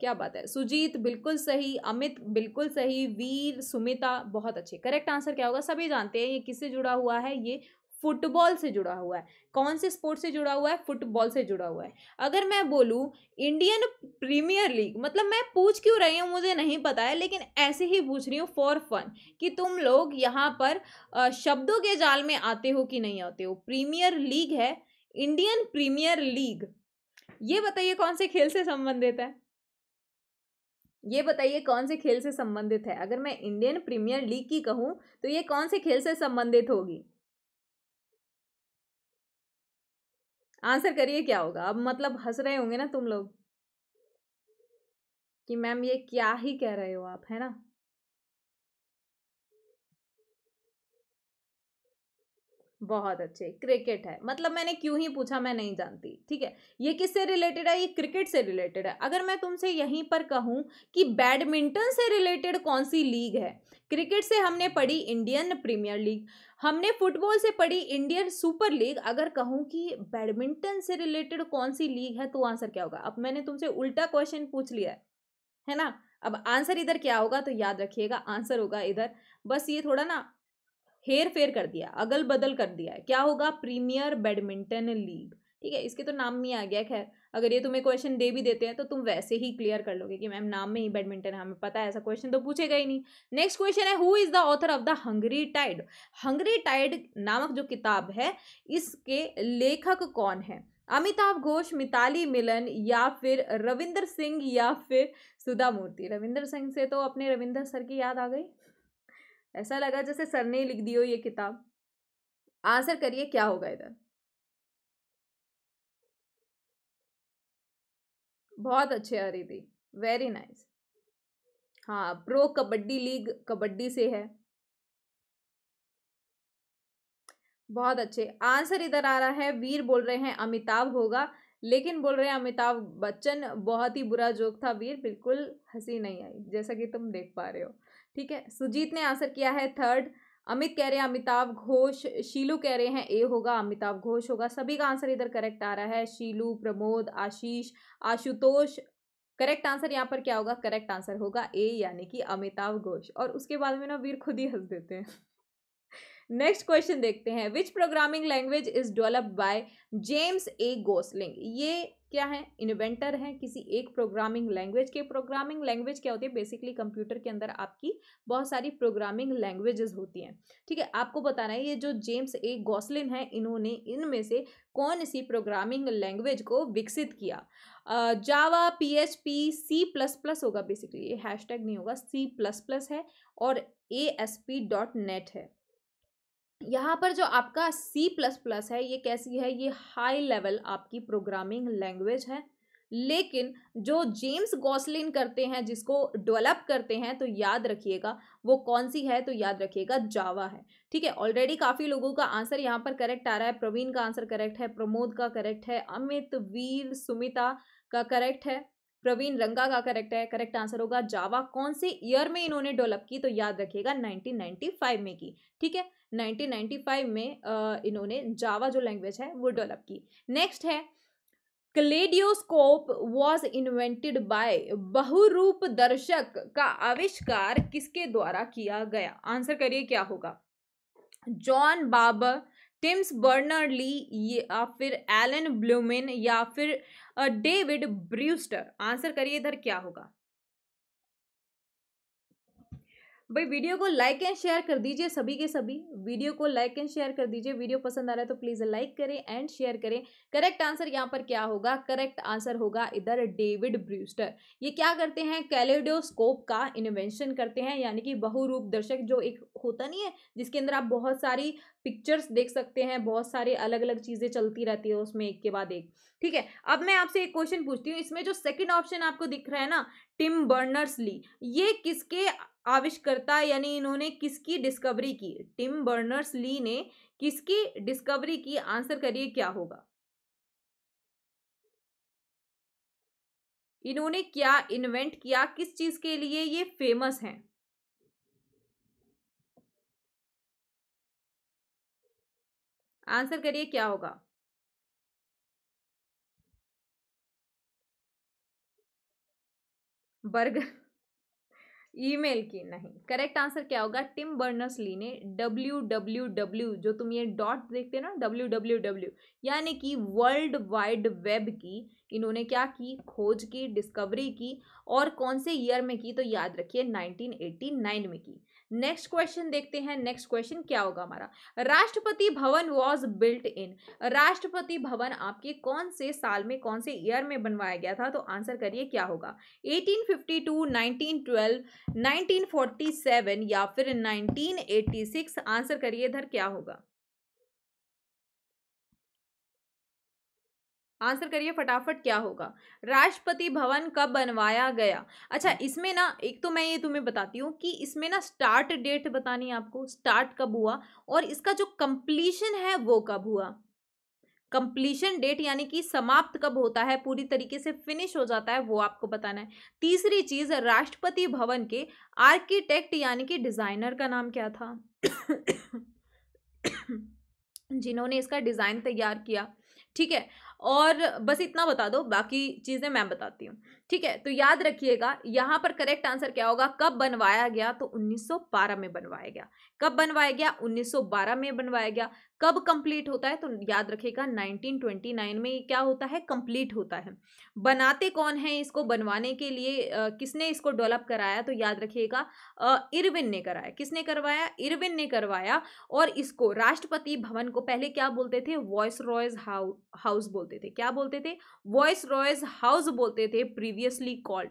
क्या बात है सुजीत बिल्कुल सही अमित बिल्कुल सही वीर सुमिता बहुत अच्छे करेक्ट आंसर क्या होगा सभी जानते हैं ये किससे जुड़ा हुआ है ये फुटबॉल से जुड़ा हुआ है कौन से स्पोर्ट से जुड़ा हुआ है फुटबॉल से जुड़ा हुआ है अगर मैं बोलूँ इंडियन प्रीमियर लीग मतलब मैं पूछ क्यों रही हूँ मुझे नहीं पता है लेकिन ऐसे ही पूछ रही हूँ फॉर फन कि तुम लोग यहाँ पर शब्दों के जाल में आते हो कि नहीं आते हो प्रीमियर लीग है इंडियन प्रीमियर लीग ये बताइए कौन से खेल से संबंधित है ये बताइए कौन से खेल से संबंधित है अगर मैं इंडियन प्रीमियर लीग की कहूँ तो ये कौन से खेल से संबंधित होगी आंसर करिए क्या होगा अब मतलब हंस रहे होंगे ना तुम लोग कि मैम ये क्या ही कह रहे हो आप है ना बहुत अच्छे क्रिकेट है मतलब मैंने क्यों ही पूछा मैं नहीं जानती ठीक है ये किससे रिलेटेड है ये क्रिकेट से रिलेटेड है अगर मैं तुमसे यहीं पर कहूँ कि बैडमिंटन से रिलेटेड कौन सी लीग है क्रिकेट से हमने पढ़ी इंडियन प्रीमियर लीग हमने फुटबॉल से पढ़ी इंडियन सुपर लीग अगर कहूँ कि बैडमिंटन से रिलेटेड कौन सी लीग है तो आंसर क्या होगा अब मैंने तुमसे उल्टा क्वेश्चन पूछ लिया है है ना अब आंसर इधर क्या होगा तो याद रखिएगा आंसर होगा इधर बस ये थोड़ा ना हेर फेर कर दिया अगल बदल कर दिया है क्या होगा प्रीमियर बैडमिंटन लीग ठीक है इसके तो नाम में आ गया खैर अगर ये तुम्हें क्वेश्चन दे भी देते हैं तो तुम वैसे ही क्लियर कर लोगे कि मैम नाम में ही बैडमिंटन है हमें पता है ऐसा क्वेश्चन तो पूछेगा ही नहीं नेक्स्ट क्वेश्चन है who is the author of the Hungry Tide Hungry Tide नामक जो किताब है इसके लेखक कौन है अमिताभ घोष मिताली मिलन या फिर रविंदर सिंह या फिर सुधा मूर्ति रविंदर सिंह से तो अपने रविंदर सर की याद आ गई ऐसा लगा जैसे सर ने लिख दी हो ये किताब आंसर करिए क्या होगा इधर बहुत अच्छे थी वेरी नाइस हाँ प्रो कबड्डी लीग कबड्डी से है बहुत अच्छे आंसर इधर आ रहा है वीर बोल रहे हैं अमिताभ होगा लेकिन बोल रहे हैं अमिताभ बच्चन बहुत ही बुरा जोक था वीर बिल्कुल हंसी नहीं आई जैसा कि तुम देख पा रहे हो ठीक है सुजीत ने आंसर किया है थर्ड अमित कह रहे हैं अमिताभ घोष शीलू कह रहे हैं ए होगा अमिताभ घोष होगा सभी का आंसर इधर करेक्ट आ रहा है शीलू प्रमोद आशीष आशुतोष करेक्ट आंसर यहाँ पर क्या होगा करेक्ट आंसर होगा ए यानी कि अमिताभ घोष और उसके बाद में ना वीर खुद ही हंस देते हैं नेक्स्ट क्वेश्चन देखते हैं which programming language is developed by James A Gosling ये क्या है इन्वेंटर हैं किसी एक प्रोग्रामिंग लैंग्वेज के प्रोग्रामिंग लैंग्वेज क्या होती है बेसिकली कंप्यूटर के अंदर आपकी बहुत सारी प्रोग्रामिंग लैंग्वेजेस होती हैं ठीक है आपको बताना है ये जो जेम्स ए गौसलिन है इन्होंने इनमें से कौन सी प्रोग्रामिंग लैंग्वेज को विकसित किया Java P H P C plus plus होगा बेसिकली ये टैग नहीं होगा सी प्लस प्लस है और A S P dot net है यहाँ पर जो आपका सी प्लस प्लस है ये कैसी है ये हाई लेवल आपकी प्रोग्रामिंग लैंग्वेज है लेकिन जो जेम्स गॉसलिन करते हैं जिसको डेवलप करते हैं तो याद रखिएगा वो कौन सी है तो याद रखिएगा जावा है ठीक है ऑलरेडी काफ़ी लोगों का आंसर यहाँ पर करेक्ट आ रहा है प्रवीण का आंसर करेक्ट है प्रमोद का करेक्ट है अमित वीर सुमिता का करेक्ट है प्रवीण रंगा का करेक्ट है करेक्ट आंसर होगा जावा कौन से ईयर में इन्होंने डेवलप की तो याद रखिएगा 1995 में की ठीक है 1995 में इन्होंने जावा जो लैंग्वेज है वो डेवलप की नेक्स्ट है क्लेडियोस्कोप वॉज इन्वेंटेड बाय बहुरूप दर्शक का आविष्कार किसके द्वारा किया गया आंसर करिए क्या होगा जॉन बाब टिम्स बर्नर ली या फिर एलन ब्लूमिन या फिर डेविड ब्रूस्टर आंसर करिए इधर क्या होगा भाई वीडियो को लाइक एंड शेयर कर दीजिए सभी के सभी वीडियो को लाइक एंड शेयर कर दीजिए वीडियो पसंद आ रहा है तो प्लीज़ लाइक करें एंड शेयर करें करेक्ट आंसर यहाँ पर क्या होगा करेक्ट आंसर होगा इधर डेविड ब्रूस्टर ये क्या करते हैं कैलेडोस्कोप का इन्वेंशन करते हैं यानी कि बहुरूप दर्शक जो एक होता नहीं है जिसके अंदर आप बहुत सारी पिक्चर्स देख सकते हैं बहुत सारे अलग अलग चीज़ें चलती रहती है उसमें एक के बाद एक ठीक है अब मैं आपसे एक क्वेश्चन पूछती हूँ इसमें जो सेकेंड ऑप्शन आपको दिख रहा है ना टिम बर्नर्स ली ये किसके आविष्कर्ता यानी इन्होंने किसकी डिस्कवरी की टिम बर्नर्स ली ने किसकी डिस्कवरी की आंसर करिए क्या होगा इन्होंने क्या इन्वेंट किया किस चीज के लिए ये फेमस हैं आंसर करिए क्या होगा बर्गर ईमेल की नहीं करेक्ट आंसर क्या होगा टिम बर्नर्स ली ने डब्ल्यू डब्ल्यू डब्ल्यू जो तुम ये डॉट देखते ना डब्ल्यू डब्ल्यू डब्ल्यू यानी कि वर्ल्ड वाइड वेब की इन्होंने क्या की खोज की डिस्कवरी की और कौन से ईयर में की तो याद रखिए 1989 में की नेक्स्ट क्वेश्चन देखते हैं नेक्स्ट क्वेश्चन क्या होगा हमारा राष्ट्रपति भवन वॉज बिल्ट इन राष्ट्रपति भवन आपके कौन से साल में कौन से ईयर में बनवाया गया था तो आंसर करिए क्या होगा 1852, 1912, 1947 या फिर 1986 आंसर करिए इधर क्या होगा आंसर करिए फटाफट क्या होगा राष्ट्रपति भवन कब बनवाया गया अच्छा हम्म। इसमें ना एक तो मैं ये तुम्हें बताती हूँ कि इसमें ना स्टार्ट डेट बतानी है आपको स्टार्ट कब हुआ और इसका जो कंप्लीशन है वो कब हुआ कंप्लीशन डेट यानी कि समाप्त कब होता है पूरी तरीके से फिनिश हो जाता है वो आपको बताना है तीसरी चीज राष्ट्रपति भवन के आर्किटेक्ट यानी कि डिजाइनर का नाम क्या था [coughs] जिन्होंने इसका डिजाइन तैयार किया ठीक है और बस इतना बता दो बाकी चीज़ें मैं बताती हूँ ठीक है तो याद रखिएगा यहाँ पर करेक्ट आंसर क्या होगा कब बनवाया गया तो 1912 में बनवाया गया कब बनवाया गया 1912 में बनवाया गया कब कंप्लीट होता है तो याद रखिएगा 1929 में क्या होता है कंप्लीट होता है बनाते कौन है इसको बनवाने के लिए आ, किसने इसको डेवलप कराया तो याद रखिएगा इरविन ने कराया किसने करवाया इरविन ने करवाया और इसको राष्ट्रपति भवन को पहले क्या बोलते थे वॉइस रॉयज हाउस बोलते थे क्या बोलते थे वॉइस रॉयज हाउस बोलते थे प्री प्रीवियसली कॉल्ड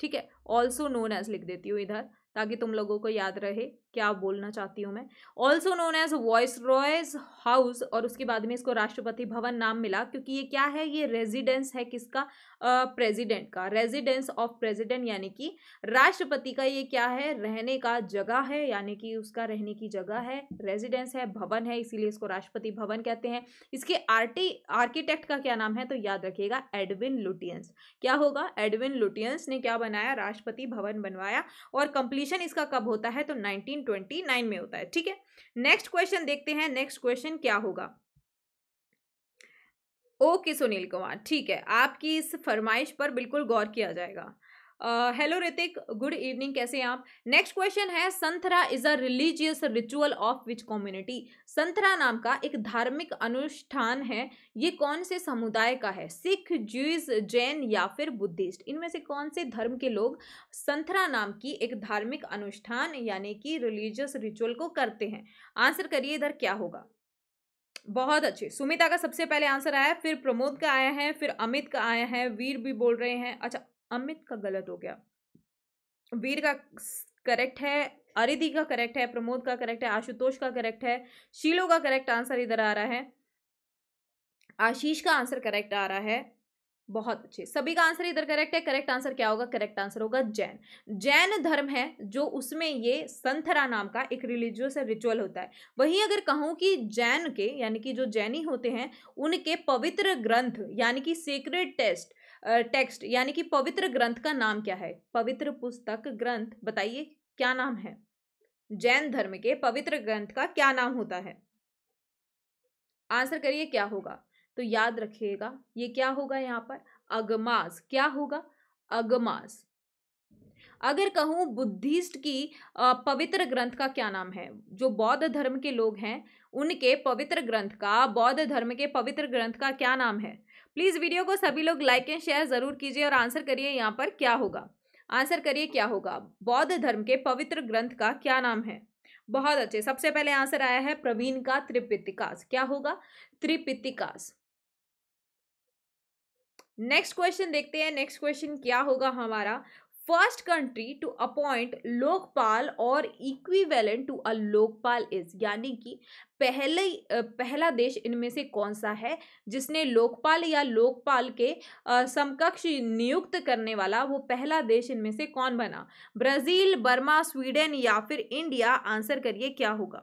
ठीक है ऑल्सो नोन एज लिख देती हूँ इधर ताकि तुम लोगों को याद रहे क्या बोलना चाहती हूँ मैं also known as Viceroy's House और उसके बाद में इसको राष्ट्रपति भवन नाम मिला क्योंकि ये क्या है ये रेजिडेंस है किसका प्रेसिडेंट uh, का रेजिडेंस ऑफ प्रेसिडेंट यानी कि राष्ट्रपति का ये क्या है रहने का जगह है यानी कि उसका रहने की जगह है रेजिडेंस है भवन है इसीलिए इसको राष्ट्रपति भवन कहते हैं इसके आर्टी आर्किटेक्ट का क्या नाम है तो याद रखिएगा एडविन लुटियंस क्या होगा एडविन लुटियंस ने क्या बनाया राष्ट्रपति भवन बनवाया और कंप्लीशन इसका कब होता है तो नाइनटीन 1929 में होता है ठीक है नेक्स्ट क्वेश्चन देखते हैं नेक्स्ट क्वेश्चन क्या होगा ओके सुनील कुमार ठीक है आपकी इस फरमाइश पर बिल्कुल गौर किया जाएगा हेलो ऋतिक गुड इवनिंग कैसे हैं आप नेक्स्ट क्वेश्चन है Santhara is a religious ritual of which community Santhara नाम का एक धार्मिक अनुष्ठान है ये कौन से समुदाय का है सिख ज्यूज जैन या फिर बुद्धिस्ट इनमें से कौन से धर्म के लोग संथरा नाम की एक धार्मिक अनुष्ठान यानी कि रिलीजियस रिचुअल को करते हैं आंसर करिए इधर क्या होगा बहुत अच्छे सुमिता का सबसे पहले आंसर आया फिर प्रमोद का आया है फिर अमित का आया है वीर भी बोल रहे हैं अच्छा अमित का गलत हो गया वीर का करेक्ट है अरिधि का करेक्ट है प्रमोद का करेक्ट है आशुतोष का करेक्ट है शीलो का करेक्ट आंसर इधर आ रहा है आशीष का आंसर करेक्ट आ रहा है बहुत अच्छे सभी का आंसर इधर करेक्ट है करेक्ट आंसर क्या होगा करेक्ट आंसर होगा जैन जैन धर्म है जो उसमें ये संथरा नाम का एक रिलीजियस रिचुअल होता है वहीं अगर कहूँ कि जैन के यानी कि जो जैनी होते हैं उनके पवित्र ग्रंथ यानी कि सीक्रेट टेस्ट टेक्स्ट यानी कि पवित्र ग्रंथ का नाम क्या है पवित्र पुस्तक ग्रंथ बताइए क्या नाम है जैन धर्म के पवित्र ग्रंथ का क्या नाम होता है आंसर करिए क्या होगा तो याद रखिएगा ये क्या होगा यहाँ पर अगमास क्या होगा अगमास अगर कहूँ बुद्धिस्ट की पवित्र ग्रंथ का क्या नाम है जो बौद्ध धर्म के लोग हैं उनके पवित्र ग्रंथ का बौद्ध धर्म के पवित्र ग्रंथ का क्या नाम है प्लीज़ वीडियो को सभी लोग लाइक एंड शेयर ज़रूर कीजिए और आंसर करिए यहाँ पर क्या होगा आंसर करिए क्या होगा बौद्ध धर्म के पवित्र ग्रंथ का क्या नाम है बहुत अच्छे सबसे पहले आंसर आया है प्रवीण का त्रिपितिकास क्या होगा त्रिपितिकास नेक्स्ट क्वेश्चन देखते हैं नेक्स्ट क्वेश्चन क्या होगा हमारा first country to appoint Lokpal और equivalent to a Lokpal is यानी कि पहले पहला देश इनमें से कौन सा है जिसने लोकपाल या लोकपाल के समकक्ष नियुक्त करने वाला वो पहला देश इनमें से कौन बना ब्राज़ील बर्मा स्वीडन या फिर इंडिया आंसर करिए क्या होगा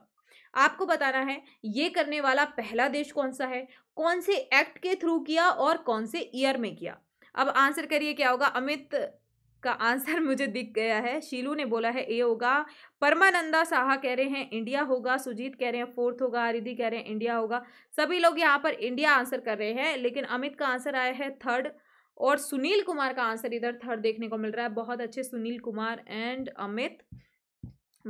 आपको बताना है ये करने वाला पहला देश कौन सा है कौन से एक्ट के थ्रू किया और कौन से ईयर में किया अब आंसर करिए क्या होगा अमित का आंसर मुझे दिख गया है शीलू ने बोला है ए होगा परमानंदा साहा कह रहे हैं इंडिया होगा सुजीत कह रहे हैं फोर्थ होगा आरिधि कह रहे हैं इंडिया होगा सभी लोग यहाँ पर इंडिया आंसर कर रहे हैं लेकिन अमित का आंसर आया है थर्ड और सुनील कुमार का आंसर इधर थर्ड देखने को मिल रहा है बहुत अच्छे सुनील कुमार एंड अमित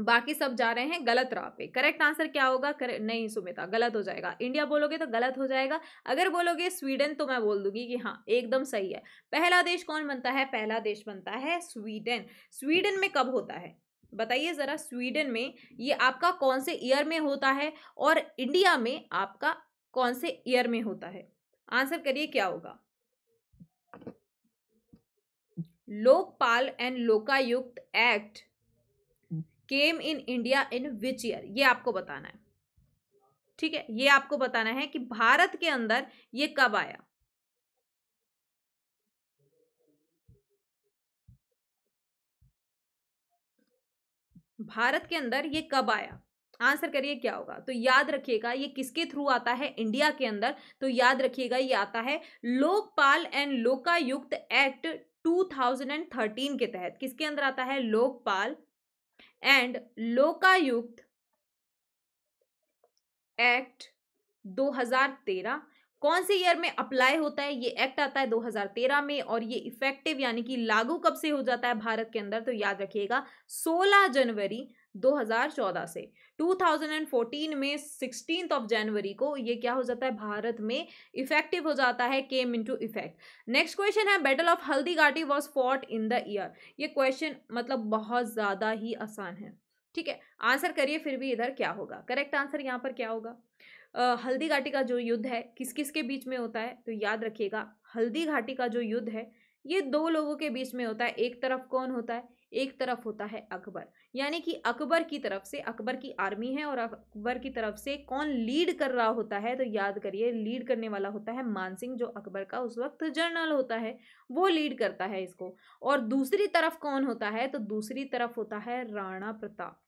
बाकी सब जा रहे हैं गलत राह पे करेक्ट आंसर क्या होगा करे... नहीं सुमिता गलत हो जाएगा इंडिया बोलोगे तो गलत हो जाएगा अगर बोलोगे स्वीडन तो मैं बोल दूंगी कि हाँ एकदम सही है पहला देश कौन बनता है पहला देश बनता है स्वीडन स्वीडन में कब होता है बताइए ज़रा स्वीडन में ये आपका कौन से ईयर में होता है और इंडिया में आपका कौन से ईयर में होता है आंसर करिए क्या होगा Lokpal and Lokayukta act came in India in which year ये आपको बताना है ठीक है ये आपको बताना है कि भारत के अंदर ये कब आया भारत के अंदर ये कब आया आंसर करिए क्या होगा तो याद रखिएगा ये किसके थ्रू आता है इंडिया के अंदर तो याद रखिएगा ये आता है लोकपाल एंड लोकायुक्त एक्ट 2013 के तहत किसके अंदर आता है लोकपाल एंड लोकायुक्त एक्ट 2013 कौन से ईयर में अप्लाई होता है ये एक्ट आता है 2013 में और ये इफेक्टिव यानी कि लागू कब से हो जाता है भारत के अंदर तो याद रखिएगा 16 जनवरी 2014 से 2014 में सिक्सटीन ऑफ जनवरी को ये क्या हो जाता है भारत में इफेक्टिव हो जाता है came into effect next question है battle of Haldi Ghati was fought in the year ये क्वेश्चन मतलब बहुत ज़्यादा ही आसान है ठीक है आंसर करिए फिर भी इधर क्या होगा करेक्ट आंसर यहाँ पर क्या होगा हल्दी घाटी का जो युद्ध है किस किस के बीच में होता है तो याद रखिएगा हल्दी घाटी का जो युद्ध है ये दो लोगों के बीच में होता है एक तरफ कौन होता है एक तरफ होता है अकबर यानी कि अकबर की तरफ से अकबर की आर्मी है और अकबर की तरफ से कौन लीड कर रहा होता है तो याद करिए लीड करने वाला होता है मानसिंह जो अकबर का उस वक्त जर्नल होता है वो लीड करता है इसको और दूसरी तरफ कौन होता है तो दूसरी तरफ होता है राणा प्रताप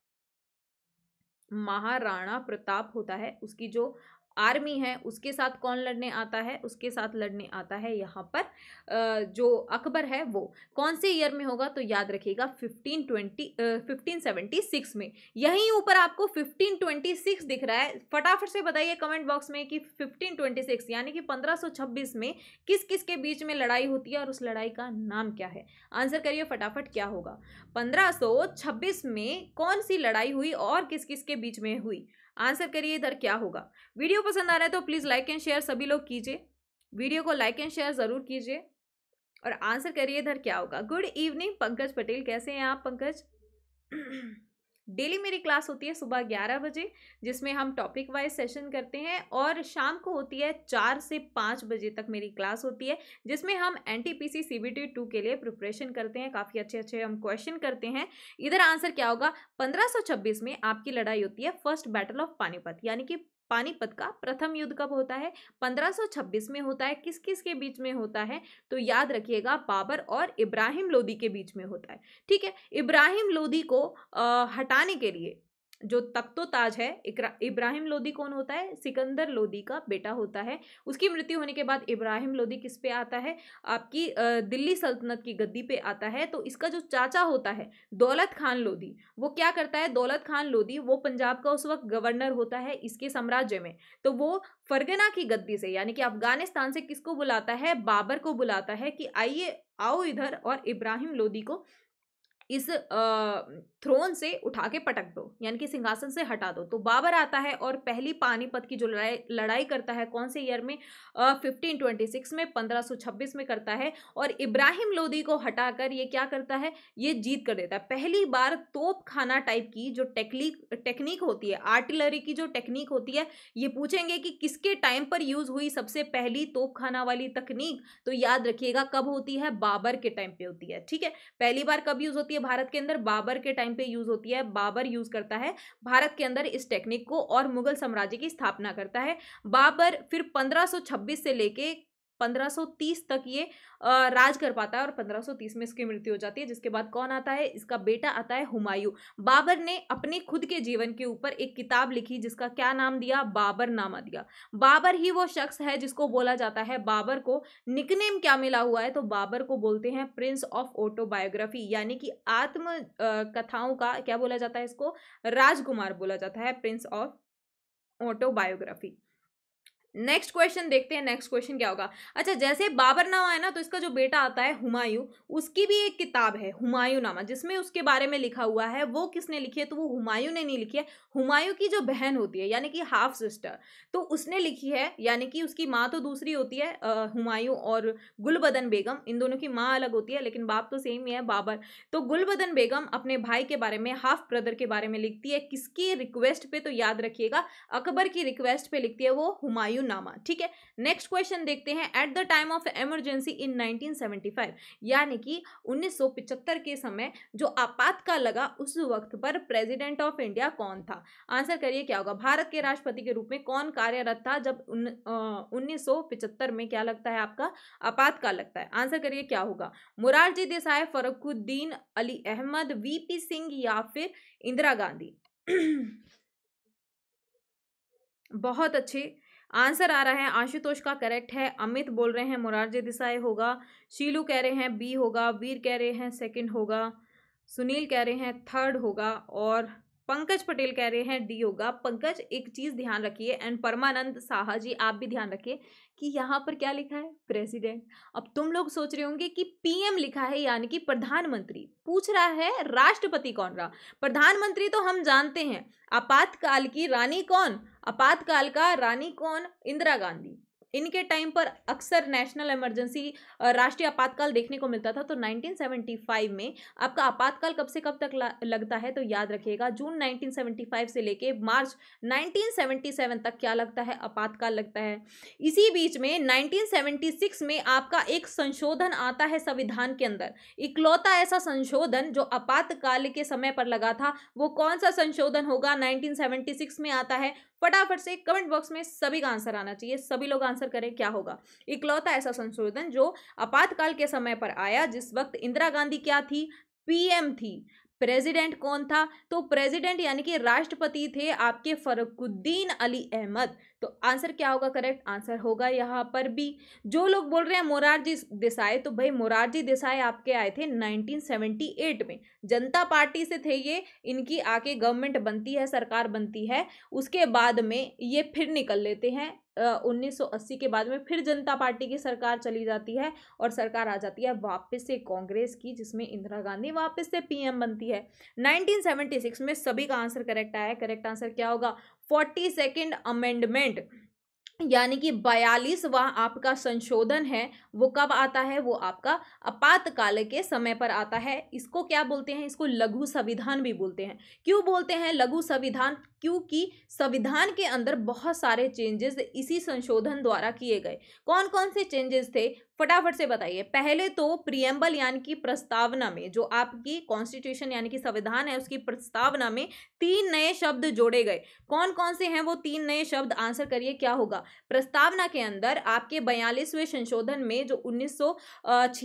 महाराणा प्रताप होता है उसकी जो आर्मी है उसके साथ कौन लड़ने आता है उसके साथ लड़ने आता है यहाँ पर जो अकबर है वो कौन से ईयर में होगा तो याद रखिएगा fifteen twenty fifteen seventy six में यहीं ऊपर आपको फिफ्टीन ट्वेंटी सिक्स दिख रहा है फटाफट से बताइए कमेंट बॉक्स में कि फिफ्टीन ट्वेंटी सिक्स यानी कि पंद्रह सौ छब्बीस में किस किस के बीच में लड़ाई होती है और उस लड़ाई का नाम क्या है आंसर करिए फटाफट क्या होगा पंद्रह सौ छब्बीस में कौन सी लड़ाई हुई और किस किस के बीच में हुई आंसर करिए इधर क्या होगा वीडियो पसंद आ रहा है तो प्लीज़ लाइक एंड शेयर सभी लोग कीजिए वीडियो को लाइक एंड शेयर ज़रूर कीजिए और आंसर करिए इधर क्या होगा गुड इवनिंग पंकज पटेल कैसे हैं आप पंकज डेली मेरी क्लास होती है सुबह ग्यारह बजे जिसमें हम टॉपिक वाइज सेशन करते हैं और शाम को होती है चार से पाँच बजे तक मेरी क्लास होती है जिसमें हम N T P C C B T two के लिए प्रिपरेशन करते हैं काफ़ी अच्छे अच्छे हम क्वेश्चन करते हैं इधर आंसर क्या होगा पंद्रह सौ छब्बीस में आपकी लड़ाई होती है फर्स्ट बैटल ऑफ पानीपत यानी कि पानीपत का प्रथम युद्ध कब होता है 1526 में होता है किस किस के बीच में होता है तो याद रखिएगा बाबर और इब्राहिम लोदी के बीच में होता है ठीक है इब्राहिम लोदी को आ, हटाने के लिए जो तख्तो ताज है इब्राहिम लोदी कौन होता है सिकंदर लोदी का बेटा होता है उसकी मृत्यु होने के बाद इब्राहिम लोदी किस पे आता है आपकी दिल्ली सल्तनत की गद्दी पे आता है तो इसका जो चाचा होता है दौलत खान लोदी वो क्या करता है दौलत खान लोदी वो पंजाब का उस वक्त गवर्नर होता है इसके साम्राज्य में तो वो फरगना की गद्दी से यानी कि अफगानिस्तान से किसको बुलाता है बाबर को बुलाता है कि आइए आओ इधर और इब्राहिम लोदी को इस थ्रोन से उठा के पटक दो यानी कि सिंहासन से हटा दो तो बाबर आता है और पहली पानीपत की जो लड़ाई लड़ाई करता है कौन से ईयर में फिफ्टीन ट्वेंटी सिक्स में पंद्रह सौ छब्बीस में करता है और इब्राहिम लोदी को हटाकर ये क्या करता है ये जीत कर देता है पहली बार तोप खाना टाइप की जो टेक्निक टेक्निक होती है आर्टिलरी की जो टेक्निक होती है ये पूछेंगे कि किसके टाइम पर यूज हुई सबसे पहली तोप खाना वाली तकनीक तो याद रखिएगा कब होती है बाबर के टाइम पर होती है ठीक है पहली बार कब यूज होती है भारत के अंदर बाबर के टाइम टाइम पे यूज़ होती है बाबर यूज़ करता है भारत के अंदर इस टेक्निक को और मुगल साम्राज्य की स्थापना करता है बाबर फिर 1526 से लेके 1530 तक ये राज कर पाता है और 1530 में इसकी मृत्यु हो जाती है जिसके बाद कौन आता है इसका बेटा आता है हुमायूं बाबर ने अपने खुद के जीवन के ऊपर एक किताब लिखी जिसका क्या नाम दिया बाबर नामा दिया बाबर ही वो शख्स है जिसको बोला जाता है बाबर को निकनेम क्या मिला हुआ है तो बाबर को बोलते हैं प्रिंस ऑफ ऑटोबायोग्राफी यानी कि आत्म कथाओं का क्या बोला जाता है इसको राजकुमार बोला जाता है prince of autobiography next question देखते हैं नेक्स्ट क्वेश्चन क्या होगा अच्छा जैसे बाबर नामा है ना तो इसका जो बेटा आता है हुमायूं उसकी भी एक किताब है हुमायूं नामा जिसमें उसके बारे में लिखा हुआ है वो किसने लिखी है तो वो हुमायूं ने नहीं लिखी है हुमायूं की जो बहन होती है यानी कि हाफ सिस्टर तो उसने लिखी है यानी कि उसकी माँ तो दूसरी होती है हुमायूं और गुलबदन बेगम इन दोनों की माँ अलग होती है लेकिन बाप तो सेम ही है बाबर तो गुलबदन बेगम अपने भाई के बारे में हाफ ब्रदर के बारे में लिखती है किसकी रिक्वेस्ट पे तो याद रखिएगा अकबर की रिक्वेस्ट पे लिखती है वो हुमायूं वायुनामा ठीक है नेक्स्ट क्वेश्चन देखते हैं at the time of emergency in 1975 यानी कि 1975 के समय जो आपातकाल लगा उस वक्त पर प्रेसिडेंट ऑफ इंडिया कौन था आंसर करिए क्या होगा भारत के राष्ट्रपति के रूप में कौन कार्यरत था जब उन्नीस में क्या लगता है आपका आपातकाल लगता है आंसर करिए क्या होगा मुरारजी देसाई फरकुद्दीन अली अहमद वी सिंह या फिर इंदिरा गांधी [clears throat] बहुत अच्छे आंसर आ रहा है आशुतोष का करेक्ट है अमित बोल रहे हैं मोरारजी देसाई होगा शीलू कह रहे हैं बी होगा वीर कह रहे हैं सेकंड होगा सुनील कह रहे हैं थर्ड होगा और पंकज पटेल कह रहे हैं डी होगा पंकज एक चीज़ ध्यान रखिए एंड परमानंद साहा जी आप भी ध्यान रखिए कि यहाँ पर क्या लिखा है प्रेसिडेंट अब तुम लोग सोच रहे होंगे कि पीएम लिखा है यानी कि प्रधानमंत्री पूछ रहा है राष्ट्रपति कौन रहा प्रधानमंत्री तो हम जानते हैं आपातकाल की रानी कौन आपातकाल का रानी कौन इंदिरा गांधी इनके टाइम पर अक्सर नेशनल इमरजेंसी राष्ट्रीय आपातकाल देखने को मिलता था तो 1975 में आपका आपातकाल कब से कब तक लगता है तो याद रखिएगा जून 1975 से लेके मार्च 1977 तक क्या लगता है आपातकाल लगता है इसी बीच में 1976 में आपका एक संशोधन आता है संविधान के अंदर इकलौता ऐसा संशोधन जो आपातकाल के समय पर लगा था वो कौन सा संशोधन होगा नाइनटीन में आता है फटाफट से कमेंट बॉक्स में सभी का आंसर आना चाहिए सभी लोग आंसर करें क्या होगा इकलौता ऐसा संशोधन जो आपातकाल के समय पर आया जिस वक्त इंदिरा गांधी क्या थी पीएम थी प्रेसिडेंट कौन था तो प्रेसिडेंट यानी कि राष्ट्रपति थे आपके फरुखुद्दीन अली अहमद तो आंसर क्या होगा करेक्ट आंसर होगा यहाँ पर भी जो लोग बोल रहे हैं मोरारजी देसाई तो भाई मोरारजी देसाई आपके आए थे 1978 में जनता पार्टी से थे ये इनकी आके गवर्नमेंट बनती है सरकार बनती है उसके बाद में ये फिर निकल लेते हैं उन्नीस uh, 1980 के बाद में फिर जनता पार्टी की सरकार चली जाती है और सरकार आ जाती है वापस से कांग्रेस की जिसमें इंदिरा गांधी वापस से पीएम बनती है 1976 में सभी का आंसर करेक्ट आया करेक्ट आंसर क्या होगा फोर्टी सेकेंड अमेंडमेंट यानी कि बयालीसवा आपका संशोधन है वो कब आता है वो आपका आपातकाल के समय पर आता है इसको क्या बोलते हैं इसको लघु संविधान भी बोलते हैं क्यों बोलते हैं लघु संविधान क्योंकि संविधान के अंदर बहुत सारे चेंजेस इसी संशोधन द्वारा किए गए कौन कौन से चेंजेस थे फटाफट से बताइए पहले तो प्रियम्बल यानी कि प्रस्तावना में जो आपकी कॉन्स्टिट्यूशन यानी कि संविधान है उसकी प्रस्तावना में तीन नए शब्द जोड़े गए कौन कौन से हैं वो तीन नए शब्द आंसर करिए क्या होगा प्रस्तावना के अंदर आपके बयालीसवें संशोधन में में जो उन्नीस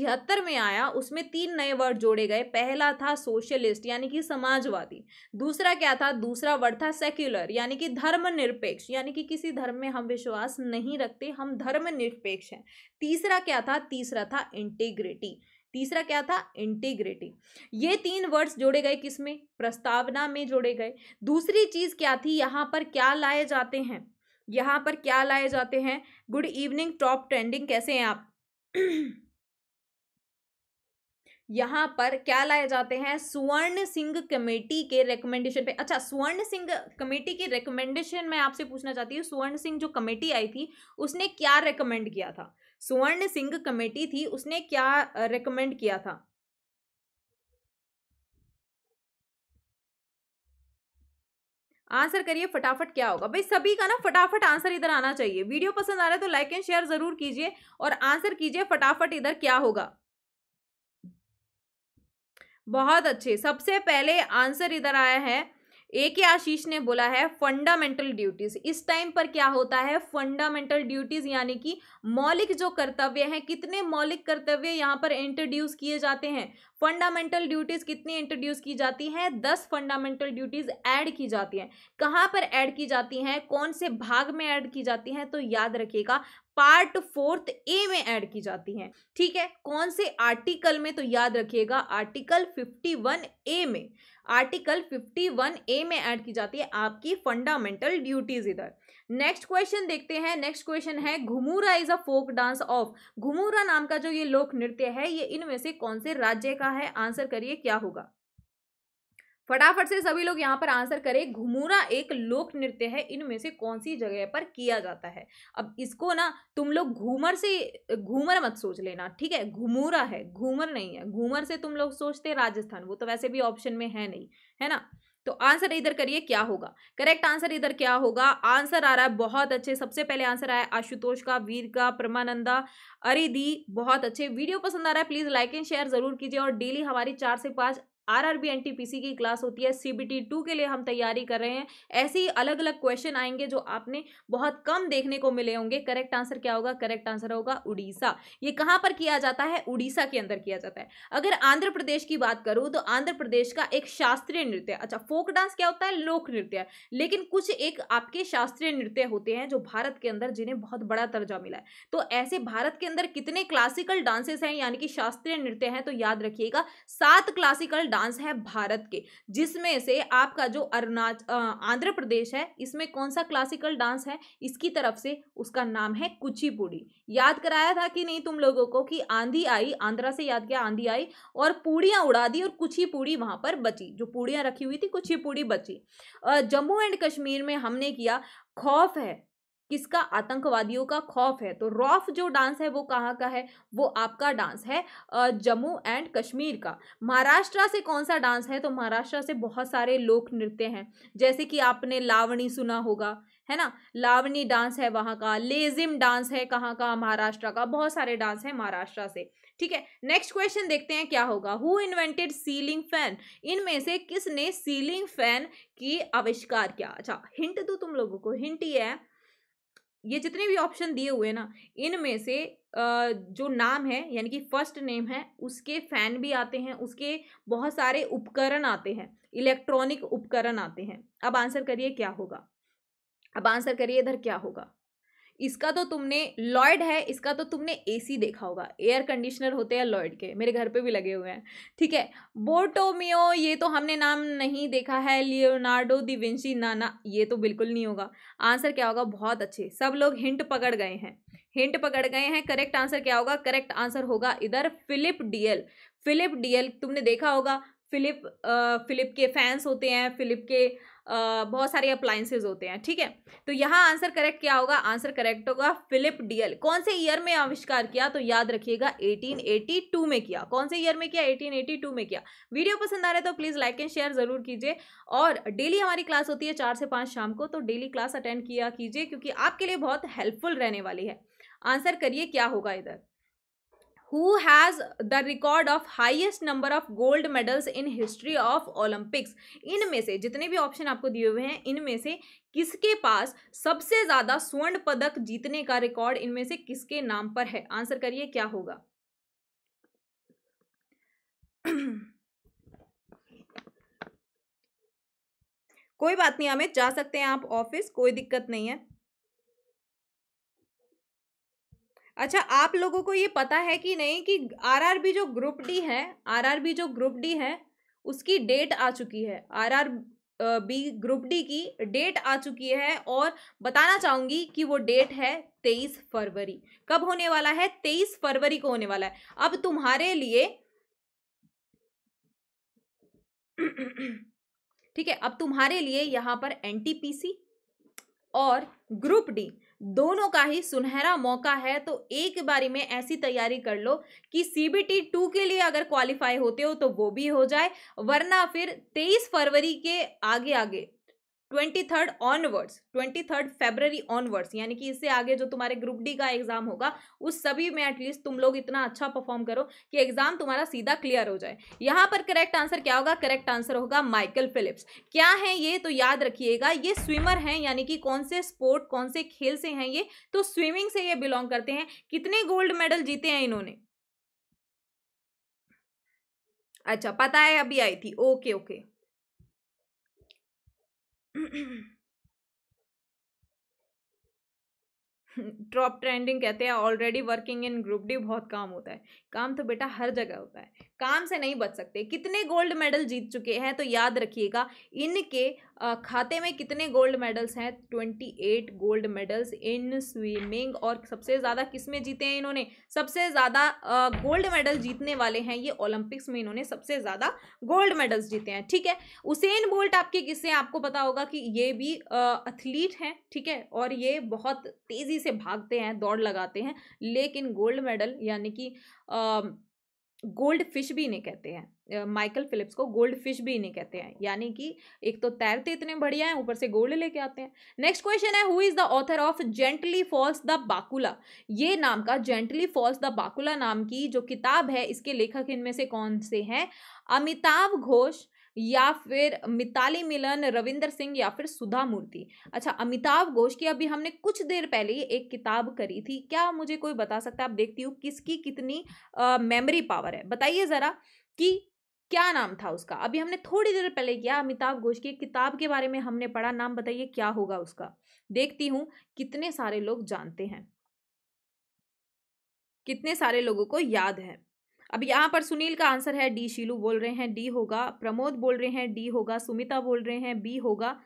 में आया उसमें तीन नए वर्ड जोड़े गए पहला था सोशलिस्ट यानी कि समाजवादी दूसरा क्या था दूसरा वर्ड था सेक्युलर यानी कि धर्मनिरपेक्ष यानी कि किसी धर्म में हम विश्वास नहीं रखते हम धर्मनिरपेक्ष हैं तीसरा क्या था तीसरा था इंटीग्रिटी तीसरा क्या था इंटीग्रिटी ये तीन वर्ड्स जोड़े गए किसमें प्रस्तावना में जोड़े गए दूसरी चीज क्या थी यहाँ पर क्या लाए जाते हैं यहाँ पर क्या लाए जाते हैं गुड इवनिंग टॉप ट्रेंडिंग कैसे हैं आप यहां पर क्या लाए जाते हैं स्वर्ण सिंह कमेटी के रिकमेंडेशन पे अच्छा स्वर्ण सिंह कमेटी के रिकमेंडेशन मैं आपसे पूछना चाहती हूँ स्वर्ण सिंह जो कमेटी आई थी उसने क्या रिकमेंड किया था स्वर्ण सिंह कमेटी थी उसने क्या रिकमेंड किया था आंसर करिए फटाफट क्या होगा भाई सभी का ना फटाफट आंसर इधर आना चाहिए वीडियो पसंद आ रहा है तो लाइक एंड शेयर जरूर कीजिए और आंसर कीजिए फटाफट इधर क्या होगा बहुत अच्छे सबसे पहले आंसर इधर आया है ए के आशीष ने बोला है फंडामेंटल ड्यूटीज इस टाइम पर क्या होता है फंडामेंटल ड्यूटीज यानी कि मौलिक जो कर्तव्य हैं कितने मौलिक कर्तव्य यहाँ पर इंट्रोड्यूस किए जाते हैं फंडामेंटल ड्यूटीज कितनी इंट्रोड्यूस की जाती हैं दस फंडामेंटल ड्यूटीज ऐड की जाती हैं कहाँ पर ऐड की जाती हैं कौन से भाग में ऐड की जाती हैं तो याद रखिएगा पार्ट फोर्थ ए में ऐड की जाती हैं ठीक है कौन से आर्टिकल में तो याद रखिएगा आर्टिकल 51 ए में आर्टिकल 51 ए में ऐड की जाती है आपकी फंडामेंटल ड्यूटीज इधर नेक्स्ट क्वेश्चन देखते हैं नेक्स्ट क्वेश्चन है Ghumura is a folk dance of Ghumura नाम का जो ये लोक नृत्य है ये इनमें से कौन से राज्य का है आंसर करिए क्या होगा फटाफट से सभी लोग यहाँ पर आंसर करें घुमूरा एक लोक नृत्य है इनमें से कौन सी जगह पर किया जाता है अब इसको ना तुम लोग घूमर से घूमर मत सोच लेना ठीक है घुमूरा है घूमर नहीं है घूमर से तुम लोग सोचते राजस्थान वो तो वैसे भी ऑप्शन में है नहीं है ना तो आंसर इधर करिए क्या होगा करेक्ट आंसर इधर क्या होगा आंसर आ रहा है बहुत अच्छे सबसे पहले आंसर आया आशुतोष का वीर का परमानंदा अरिदी बहुत अच्छे वीडियो पसंद आ रहा है प्लीज़ लाइक एंड शेयर जरूर कीजिए और डेली हमारी चार से पाँच आरआरबी एनटीपीसी की क्लास होती है सीबीटी टू के लिए हम तैयारी कर रहे हैं ऐसे ही अलग अलग क्वेश्चन आएंगे जो आपने बहुत कम देखने को मिले होंगे करेक्ट आंसर क्या होगा करेक्ट आंसर होगा उड़ीसा ये कहाँ पर किया जाता है उड़ीसा के अंदर किया जाता है अगर आंध्र प्रदेश की बात करूँ तो आंध्र प्रदेश का एक शास्त्रीय नृत्य अच्छा फोक डांस क्या होता है लोक नृत्य लेकिन कुछ एक आपके शास्त्रीय नृत्य होते हैं जो भारत के अंदर जिन्हें बहुत बड़ा दर्जा मिला है तो ऐसे भारत के अंदर कितने क्लासिकल डांसेस हैं यानी कि शास्त्रीय नृत्य हैं तो याद रखिएगा सात क्लासिकल डांस है भारत के जिसमें से आपका जो अरुणाचल आंध्र प्रदेश है इसमें कौन सा क्लासिकल डांस है इसकी तरफ से उसका नाम है कुचिपुड़ी याद कराया था कि नहीं तुम लोगों को कि आंधी आई आंध्रा से याद किया आंधी आई और पूड़ियाँ उड़ा दी और कुचिपुड़ी वहाँ पर बची जो पूड़ियाँ रखी हुई थी पूड़ी बची जम्मू एंड कश्मीर में हमने किया खौफ है किसका आतंकवादियों का खौफ है तो रॉफ जो डांस है वो कहाँ का है वो आपका डांस है जम्मू एंड कश्मीर का महाराष्ट्र से कौन सा डांस है तो महाराष्ट्र से बहुत सारे लोक नृत्य हैं जैसे कि आपने लावणी सुना होगा है ना लावणी डांस है वहाँ का लेजिम डांस है कहाँ का महाराष्ट्र का बहुत सारे डांस हैं महाराष्ट्र से ठीक है नेक्स्ट क्वेश्चन देखते हैं क्या होगा हु इन्वेंटेड सीलिंग फैन इनमें से किसने सीलिंग फैन की आविष्कार किया अच्छा हिंट दो तुम लोगों को हिंट ये है ये जितने भी ऑप्शन दिए हुए ना इनमें से जो नाम है यानी कि फर्स्ट नेम है उसके फैन भी आते हैं उसके बहुत सारे उपकरण आते हैं इलेक्ट्रॉनिक उपकरण आते हैं अब आंसर करिए क्या होगा अब आंसर करिए इधर क्या होगा इसका तो तुमने लॉयड है इसका तो तुमने एसी देखा होगा एयर कंडीशनर होते हैं लॉयड के मेरे घर पे भी लगे हुए हैं ठीक है बोटोमियो ये तो हमने नाम नहीं देखा है लियोनार्डो दिविंची नाना ये तो बिल्कुल नहीं होगा आंसर क्या होगा बहुत अच्छे सब लोग हिंट पकड़ गए हैं हिंट पकड़ गए हैं करेक्ट आंसर क्या होगा करेक्ट आंसर होगा इधर फिलिप डीएल फिलिप डीएल तुमने देखा होगा फिलिप फिलिप के फैंस होते हैं फिलिप के बहुत सारे अप्लाइंसेज होते हैं ठीक है तो यहाँ आंसर करेक्ट क्या होगा आंसर करेक्ट होगा फिलिप डीएल कौन से ईयर में आविष्कार किया तो याद रखिएगा 1882 में किया कौन से ईयर में किया 1882 में किया वीडियो पसंद आ रहा है तो प्लीज़ लाइक एंड शेयर ज़रूर कीजिए और डेली हमारी क्लास होती है चार से पाँच शाम को तो डेली क्लास अटेंड किया कीजिए क्योंकि आपके लिए बहुत हेल्पफुल रहने वाली है आंसर करिए क्या होगा इधर who has the record of highest number of gold medals in history of Olympics इनमें से जितने भी ऑप्शन आपको दिए हुए हैं इनमें से किसके पास सबसे ज़्यादा स्वर्ण पदक जीतने का रिकॉर्ड इनमें से किसके नाम पर है आंसर करिए क्या होगा [clears throat] कोई बात नहीं अमित जा सकते हैं आप ऑफिस कोई दिक्कत नहीं है अच्छा आप लोगों को ये पता है कि नहीं कि आरआरबी जो ग्रुप डी है आरआरबी जो ग्रुप डी है उसकी डेट आ चुकी है आरआर बी ग्रुप डी की डेट आ चुकी है और बताना चाहूँगी कि वो डेट है तेईस फरवरी कब होने वाला है तेईस फरवरी को होने वाला है अब तुम्हारे लिए ठीक है अब तुम्हारे लिए यहाँ पर एनटीपीसी और ग्रुप डी दोनों का ही सुनहरा मौका है तो एक बारी में ऐसी तैयारी कर लो कि सीबीटी टू के लिए अगर क्वालिफाई होते हो तो वो भी हो जाए वरना फिर तेईस फरवरी के आगे आगे twenty third onwards twenty third February onwards यानी कि इससे आगे जो तुम्हारे ग्रुप डी का एग्जाम होगा उस सभी में एटलीस्ट तुम लोग इतना अच्छा परफॉर्म करो कि एग्जाम तुम्हारा सीधा क्लियर हो जाए यहाँ पर करेक्ट आंसर क्या होगा करेक्ट आंसर होगा माइकल फिलिप्स क्या है ये तो याद रखिएगा ये स्विमर हैं यानी कि कौन से स्पोर्ट कौन से खेल से हैं ये तो स्विमिंग से ये बिलोंग करते हैं कितने गोल्ड मेडल जीते हैं इन्होंने अच्छा पता है अभी आई थी ओके ओके ट्रॉप ट्रेंडिंग कहते हैं already working in group D बहुत काम होता है काम तो बेटा हर जगह होता है काम से नहीं बच सकते कितने गोल्ड मेडल जीत चुके हैं तो याद रखिएगा इनके खाते में कितने गोल्ड मेडल्स हैं twenty eight gold medals in swimming और सबसे ज़्यादा किस में जीते हैं इन्होंने सबसे ज़्यादा गोल्ड मेडल जीतने वाले हैं ये ओलंपिक्स में इन्होंने सबसे ज़्यादा गोल्ड मेडल्स जीते हैं ठीक है उसेन बोल्ट आपके किससे आपको पता होगा कि ये भी अथलीट हैं ठीक है और ये बहुत तेज़ी से भागते हैं दौड़ लगाते हैं लेकिन गोल्ड मेडल यानी कि गोल्ड फिश भी इन्हें कहते हैं माइकल फिलिप्स को गोल्ड फिश भी इन्हें कहते हैं यानी कि एक तो तैरते इतने बढ़िया हैं ऊपर से गोल्ड लेके आते हैं नेक्स्ट क्वेश्चन है who is the author of Gently Falls the Bakula ये नाम का जेंटली फॉल्स द बाकुला नाम की जो किताब है इसके लेखक इनमें से कौन से हैं अमिताभ घोष या फिर मिताली मिलन रविंदर सिंह या फिर सुधा मूर्ति अच्छा अमिताभ घोष की अभी हमने कुछ देर पहले ही एक किताब करी थी क्या मुझे कोई बता सकता है आप देखती हूँ किसकी कितनी मेमोरी पावर है बताइए ज़रा कि क्या नाम था उसका अभी हमने थोड़ी देर पहले किया अमिताभ घोष की किताब के बारे में हमने पढ़ा नाम बताइए क्या होगा उसका देखती हूँ कितने सारे लोग जानते हैं कितने सारे लोगों को याद है अब यहाँ पर सुनील का आंसर है डी शीलू बोल रहे हैं डी होगा प्रमोद बोल रहे हैं डी होगा सुमिता बोल रहे हैं बी होगा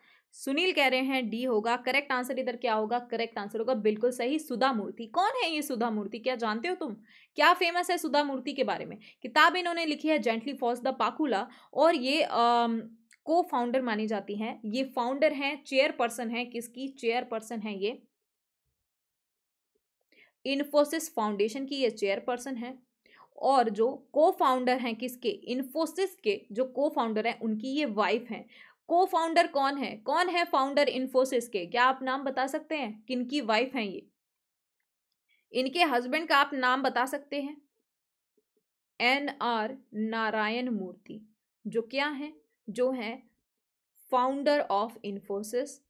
सुनील कह रहे हैं डी होगा करेक्ट आंसर इधर क्या होगा करेक्ट आंसर होगा बिल्कुल सही सुधा मूर्ति कौन है ये सुधा मूर्ति क्या जानते हो तुम क्या फेमस है सुधा मूर्ति के बारे में किताब इन्होंने लिखी है जेंटली फॉल्स द पाकुला और ये आ, को फाउंडर मानी जाती हैं ये फाउंडर हैं चेयर पर्सन है किसकी चेयर पर्सन है ये इन्फोसिस फाउंडेशन की ये चेयरपर्सन है और जो को फाउंडर हैं किसके इन्फोसिस के जो को फाउंडर हैं उनकी ये वाइफ हैं को फाउंडर कौन है कौन है फाउंडर इन्फोसिस के क्या आप नाम बता सकते हैं किनकी वाइफ हैं ये इनके हस्बैंड का आप नाम बता सकते हैं एन आर नारायण मूर्ति जो क्या है जो है फाउंडर ऑफ इन्फोसिस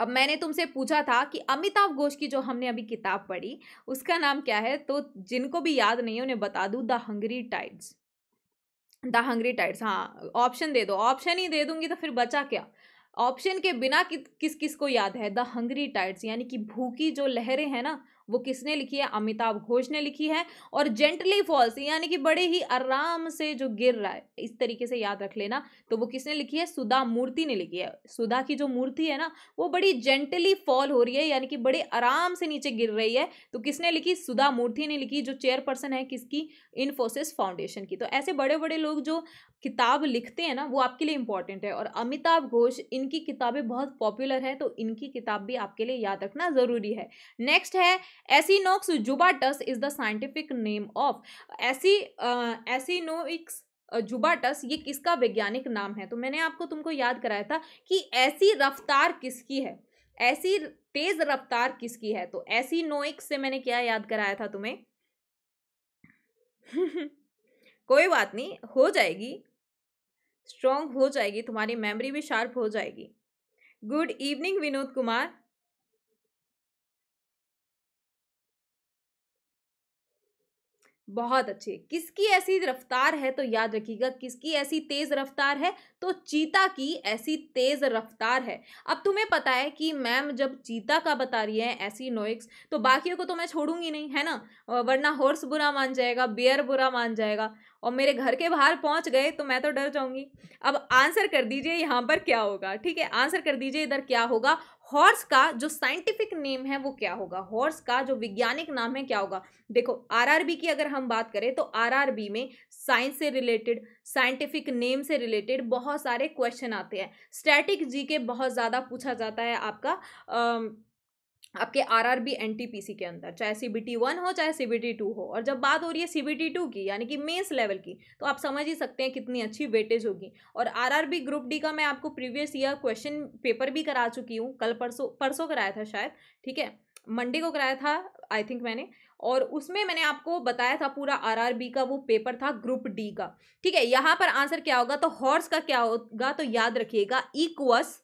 अब मैंने तुमसे पूछा था कि अमिताभ घोष की जो हमने अभी किताब पढ़ी उसका नाम क्या है तो जिनको भी याद नहीं है उन्हें बता दूँ the Hungry Tides the Hungry Tides हाँ ऑप्शन दे दो ऑप्शन ही दे दूंगी तो फिर बचा क्या ऑप्शन के बिना कि, किस किस को याद है द हंगरी टाइड्स यानी कि भूखी जो लहरें हैं ना वो किसने लिखी है अमिताभ घोष ने लिखी है और जेंटली फॉल्स यानी कि बड़े ही आराम से जो गिर रहा है इस तरीके से याद रख लेना तो वो किसने लिखी है सुधा मूर्ति ने लिखी है सुधा की जो मूर्ति है ना वो बड़ी जेंटली फॉल हो रही है यानी कि बड़े आराम से नीचे गिर रही है तो किसने लिखी सुधा मूर्ति ने लिखी जो चेयरपर्सन है किसकी इन्फोसिस फाउंडेशन की तो ऐसे बड़े बड़े लोग जो किताब लिखते हैं ना वो आपके लिए इंपॉर्टेंट है और अमिताभ घोष इनकी किताबें बहुत पॉपुलर है तो इनकी किताब भी आपके लिए याद रखना ज़रूरी है नेक्स्ट है acinonyx jubatus is the scientific name of एसी एसिनोइक्स जुबाटस ये किसका वैज्ञानिक नाम है तो मैंने आपको तुमको याद कराया था कि ऐसी रफ्तार किसकी है ऐसी तेज रफ्तार किसकी है तो ऐसी नोइक से मैंने क्या याद कराया था तुम्हें [laughs] कोई बात नहीं हो जाएगी स्ट्रॉन्ग हो जाएगी तुम्हारी मेमोरी भी शार्प हो जाएगी गुड इवनिंग विनोद कुमार बहुत अच्छे किसकी ऐसी रफ्तार है तो याद रखिएगा किसकी ऐसी तेज़ रफ्तार है तो चीता की ऐसी तेज़ रफ्तार है अब तुम्हें पता है कि मैम जब चीता का बता रही है ऐसी नोइक्स तो बाकियों को तो मैं छोड़ूंगी नहीं है ना वरना हॉर्स बुरा मान जाएगा बियर बुरा मान जाएगा और मेरे घर के बाहर पहुंच गए तो मैं तो डर जाऊंगी अब आंसर कर दीजिए यहाँ पर क्या होगा ठीक है आंसर कर दीजिए इधर क्या होगा हॉर्स का जो साइंटिफिक नेम है वो क्या होगा हॉर्स का जो वैज्ञानिक नाम है क्या होगा देखो आरआरबी की अगर हम बात करें तो आरआरबी में साइंस से रिलेटेड साइंटिफिक नेम से रिलेटेड बहुत सारे क्वेश्चन आते हैं स्टैटिक जी के बहुत ज़्यादा पूछा जाता है आपका आ, आपके आरआरबी एनटीपीसी के अंदर चाहे सीबीटी वन हो चाहे सीबीटी टू हो और जब बात हो रही है सीबीटी टू की यानी कि मेंस लेवल की तो आप समझ ही सकते हैं कितनी अच्छी वेटेज होगी और आरआरबी ग्रुप डी का मैं आपको प्रीवियस ईयर क्वेश्चन पेपर भी करा चुकी हूँ कल परसों परसों कराया था शायद ठीक है मंडे को कराया था आई थिंक मैंने और उसमें मैंने आपको बताया था पूरा आरआरबी का वो पेपर था ग्रुप डी का ठीक है यहाँ पर आंसर क्या होगा तो हॉर्स का क्या होगा तो याद रखिएगा इक्वस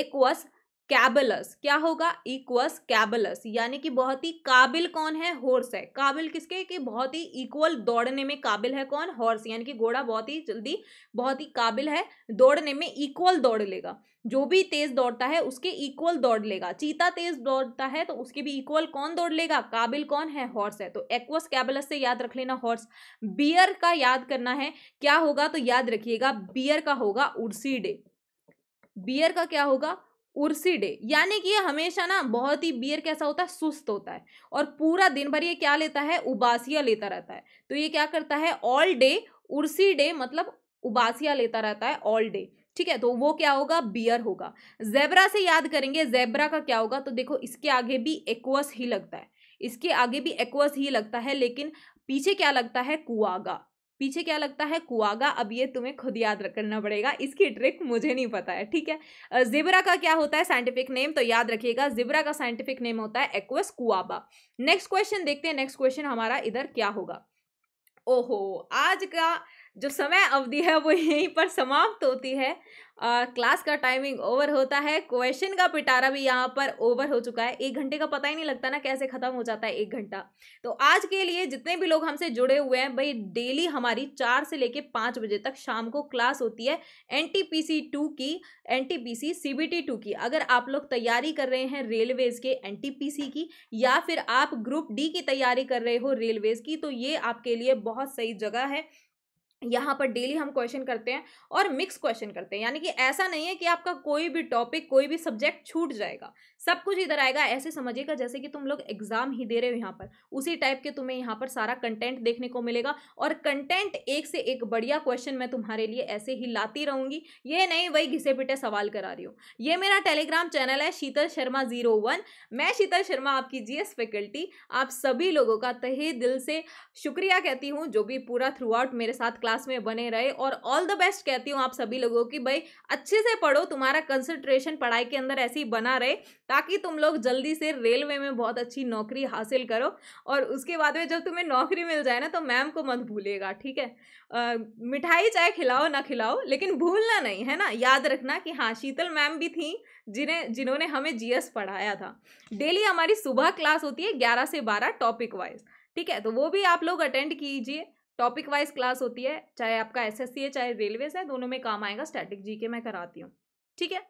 इक्वस कैबलस क्या होगा इक्वस कैबलस यानी कि बहुत ही काबिल कौन है हॉर्स है काबिल किसके कि बहुत ही इक्वल दौड़ने में काबिल है कौन हॉर्स यानी कि घोड़ा बहुत ही जल्दी बहुत ही काबिल है दौड़ने में इक्वल दौड़ लेगा जो भी तेज दौड़ता है उसके इक्वल दौड़ लेगा चीता तेज दौड़ता है तो उसके भी इक्वल कौन दौड़ लेगा काबिल कौन है हॉर्स है तो एक्वस कैबलस से याद रख लेना हॉर्स बियर का याद करना है क्या होगा तो याद रखिएगा बियर का होगा डे बियर का क्या होगा उर्सी डे यानी कि ये हमेशा ना बहुत ही बियर कैसा होता है सुस्त होता है और पूरा दिन भर ये क्या लेता है उबासिया लेता रहता है तो ये क्या करता है ऑल डे उर्सी डे मतलब उबासिया लेता रहता है ऑल डे ठीक है तो वो क्या होगा बियर होगा जेबरा से याद करेंगे जेबरा का क्या होगा तो देखो इसके आगे भी एक्वस ही लगता है इसके आगे भी एक्वस ही लगता है लेकिन पीछे क्या लगता है कुआगा पीछे क्या लगता है कुआगा अब ये तुम्हें खुद याद करना पड़ेगा इसकी ट्रिक मुझे नहीं पता है ठीक है जिब्रा का क्या होता है साइंटिफिक नेम तो याद रखिएगा जिब्रा का साइंटिफिक नेम होता है एक्वस कुआबा नेक्स्ट क्वेश्चन देखते हैं नेक्स्ट क्वेश्चन हमारा इधर क्या होगा ओहो आज का जो समय अवधि है वो यहीं पर समाप्त होती है आ, क्लास का टाइमिंग ओवर होता है क्वेश्चन का पिटारा भी यहाँ पर ओवर हो चुका है एक घंटे का पता ही नहीं लगता ना कैसे ख़त्म हो जाता है एक घंटा तो आज के लिए जितने भी लोग हमसे जुड़े हुए हैं भाई डेली हमारी चार से लेके पाँच बजे तक शाम को क्लास होती है N T P C two की N T P C C B T two की अगर आप लोग तैयारी कर रहे हैं रेलवेज़ के एन टी पी सी की या फिर आप ग्रुप डी की तैयारी कर रहे हो रेलवेज़ की तो ये आपके लिए बहुत सही जगह है यहाँ पर डेली हम क्वेश्चन करते हैं और मिक्स क्वेश्चन करते हैं यानी कि ऐसा नहीं है कि आपका कोई भी टॉपिक कोई भी सब्जेक्ट छूट जाएगा सब कुछ इधर आएगा ऐसे समझिएगा जैसे कि तुम लोग एग्जाम ही दे रहे हो यहाँ पर उसी टाइप के तुम्हें यहाँ पर सारा कंटेंट देखने को मिलेगा और कंटेंट एक से एक बढ़िया क्वेश्चन मैं तुम्हारे लिए ऐसे ही लाती रहूँगी ये नहीं वही घिसे पिटे सवाल करा रही हूँ ये मेरा टेलीग्राम चैनल है शीतल शर्मा जीरो वन मैं शीतल शर्मा आपकी जी फैकल्टी आप सभी लोगों का तहे दिल से शुक्रिया कहती हूँ जो भी पूरा थ्रू आउट मेरे साथ क्लास क्लास में बने रहे और ऑल द बेस्ट कहती हूँ आप सभी लोगों की भाई अच्छे से पढ़ो तुम्हारा कंसंट्रेशन पढ़ाई के अंदर ऐसे ही बना रहे ताकि तुम लोग जल्दी से रेलवे में बहुत अच्छी नौकरी हासिल करो और उसके बाद में जब तुम्हें नौकरी मिल जाए ना तो मैम को मत भूलेगा ठीक है आ, मिठाई चाहे खिलाओ ना खिलाओ लेकिन भूलना नहीं है ना याद रखना कि हाँ शीतल मैम भी थी जिन्हें जिन्होंने हमें जी पढ़ाया था डेली हमारी सुबह क्लास होती है ग्यारह से बारह टॉपिक वाइज ठीक है तो वो भी आप लोग अटेंड कीजिए टॉपिक वाइज क्लास होती है चाहे आपका एसएससी है चाहे रेलवेज है दोनों में काम आएगा स्टैटिक जी के मैं कराती हूँ ठीक है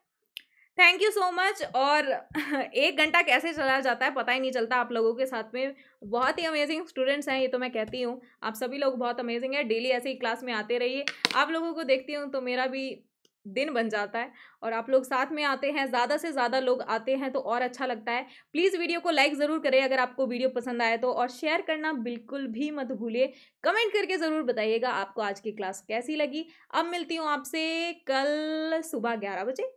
थैंक यू सो मच और [laughs] एक घंटा कैसे चला जाता है पता ही नहीं चलता आप लोगों के साथ में बहुत ही अमेजिंग स्टूडेंट्स हैं ये तो मैं कहती हूँ आप सभी लोग बहुत अमेजिंग है डेली ऐसे ही क्लास में आते रहिए आप लोगों को देखती हूँ तो मेरा भी दिन बन जाता है और आप लोग साथ में आते हैं ज़्यादा से ज़्यादा लोग आते हैं तो और अच्छा लगता है प्लीज़ वीडियो को लाइक ज़रूर करें अगर आपको वीडियो पसंद आए तो और शेयर करना बिल्कुल भी मत भूलिए कमेंट करके ज़रूर बताइएगा आपको आज की क्लास कैसी लगी अब मिलती हूँ आपसे कल सुबह ग्यारह बजे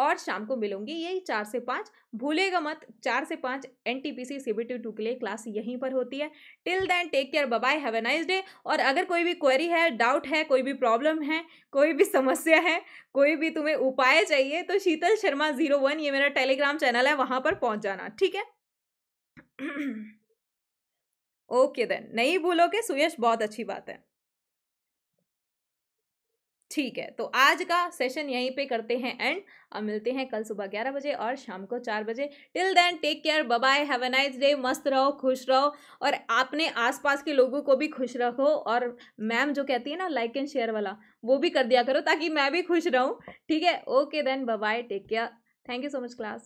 और शाम को मिलूंगी यही चार से पाँच भूलेगा मत चार से पाँच N T P C C B T two के लिए क्लास यहीं पर होती है till then take care bye have a nice day और अगर कोई भी क्वेरी है डाउट है कोई भी प्रॉब्लम है कोई भी [laughs] समस्या है कोई भी तुम्हें उपाय चाहिए तो शीतल शर्मा जीरो वन ये मेरा टेलीग्राम चैनल है वहाँ पर पहुँच जाना ठीक है ओके [clears throat] देन नहीं भूलोगे सुयश बहुत अच्छी बात है ठीक है तो आज का सेशन यहीं पे करते हैं एंड अब मिलते हैं कल सुबह ग्यारह बजे और शाम को चार बजे till then take care bye have a nice day मस्त रहो खुश रहो और आपने आसपास के लोगों को भी खुश रखो और मैम जो कहती है ना लाइक एंड शेयर वाला वो भी कर दिया करो ताकि मैं भी खुश रहूँ ठीक है okay then bye take care thank you so much class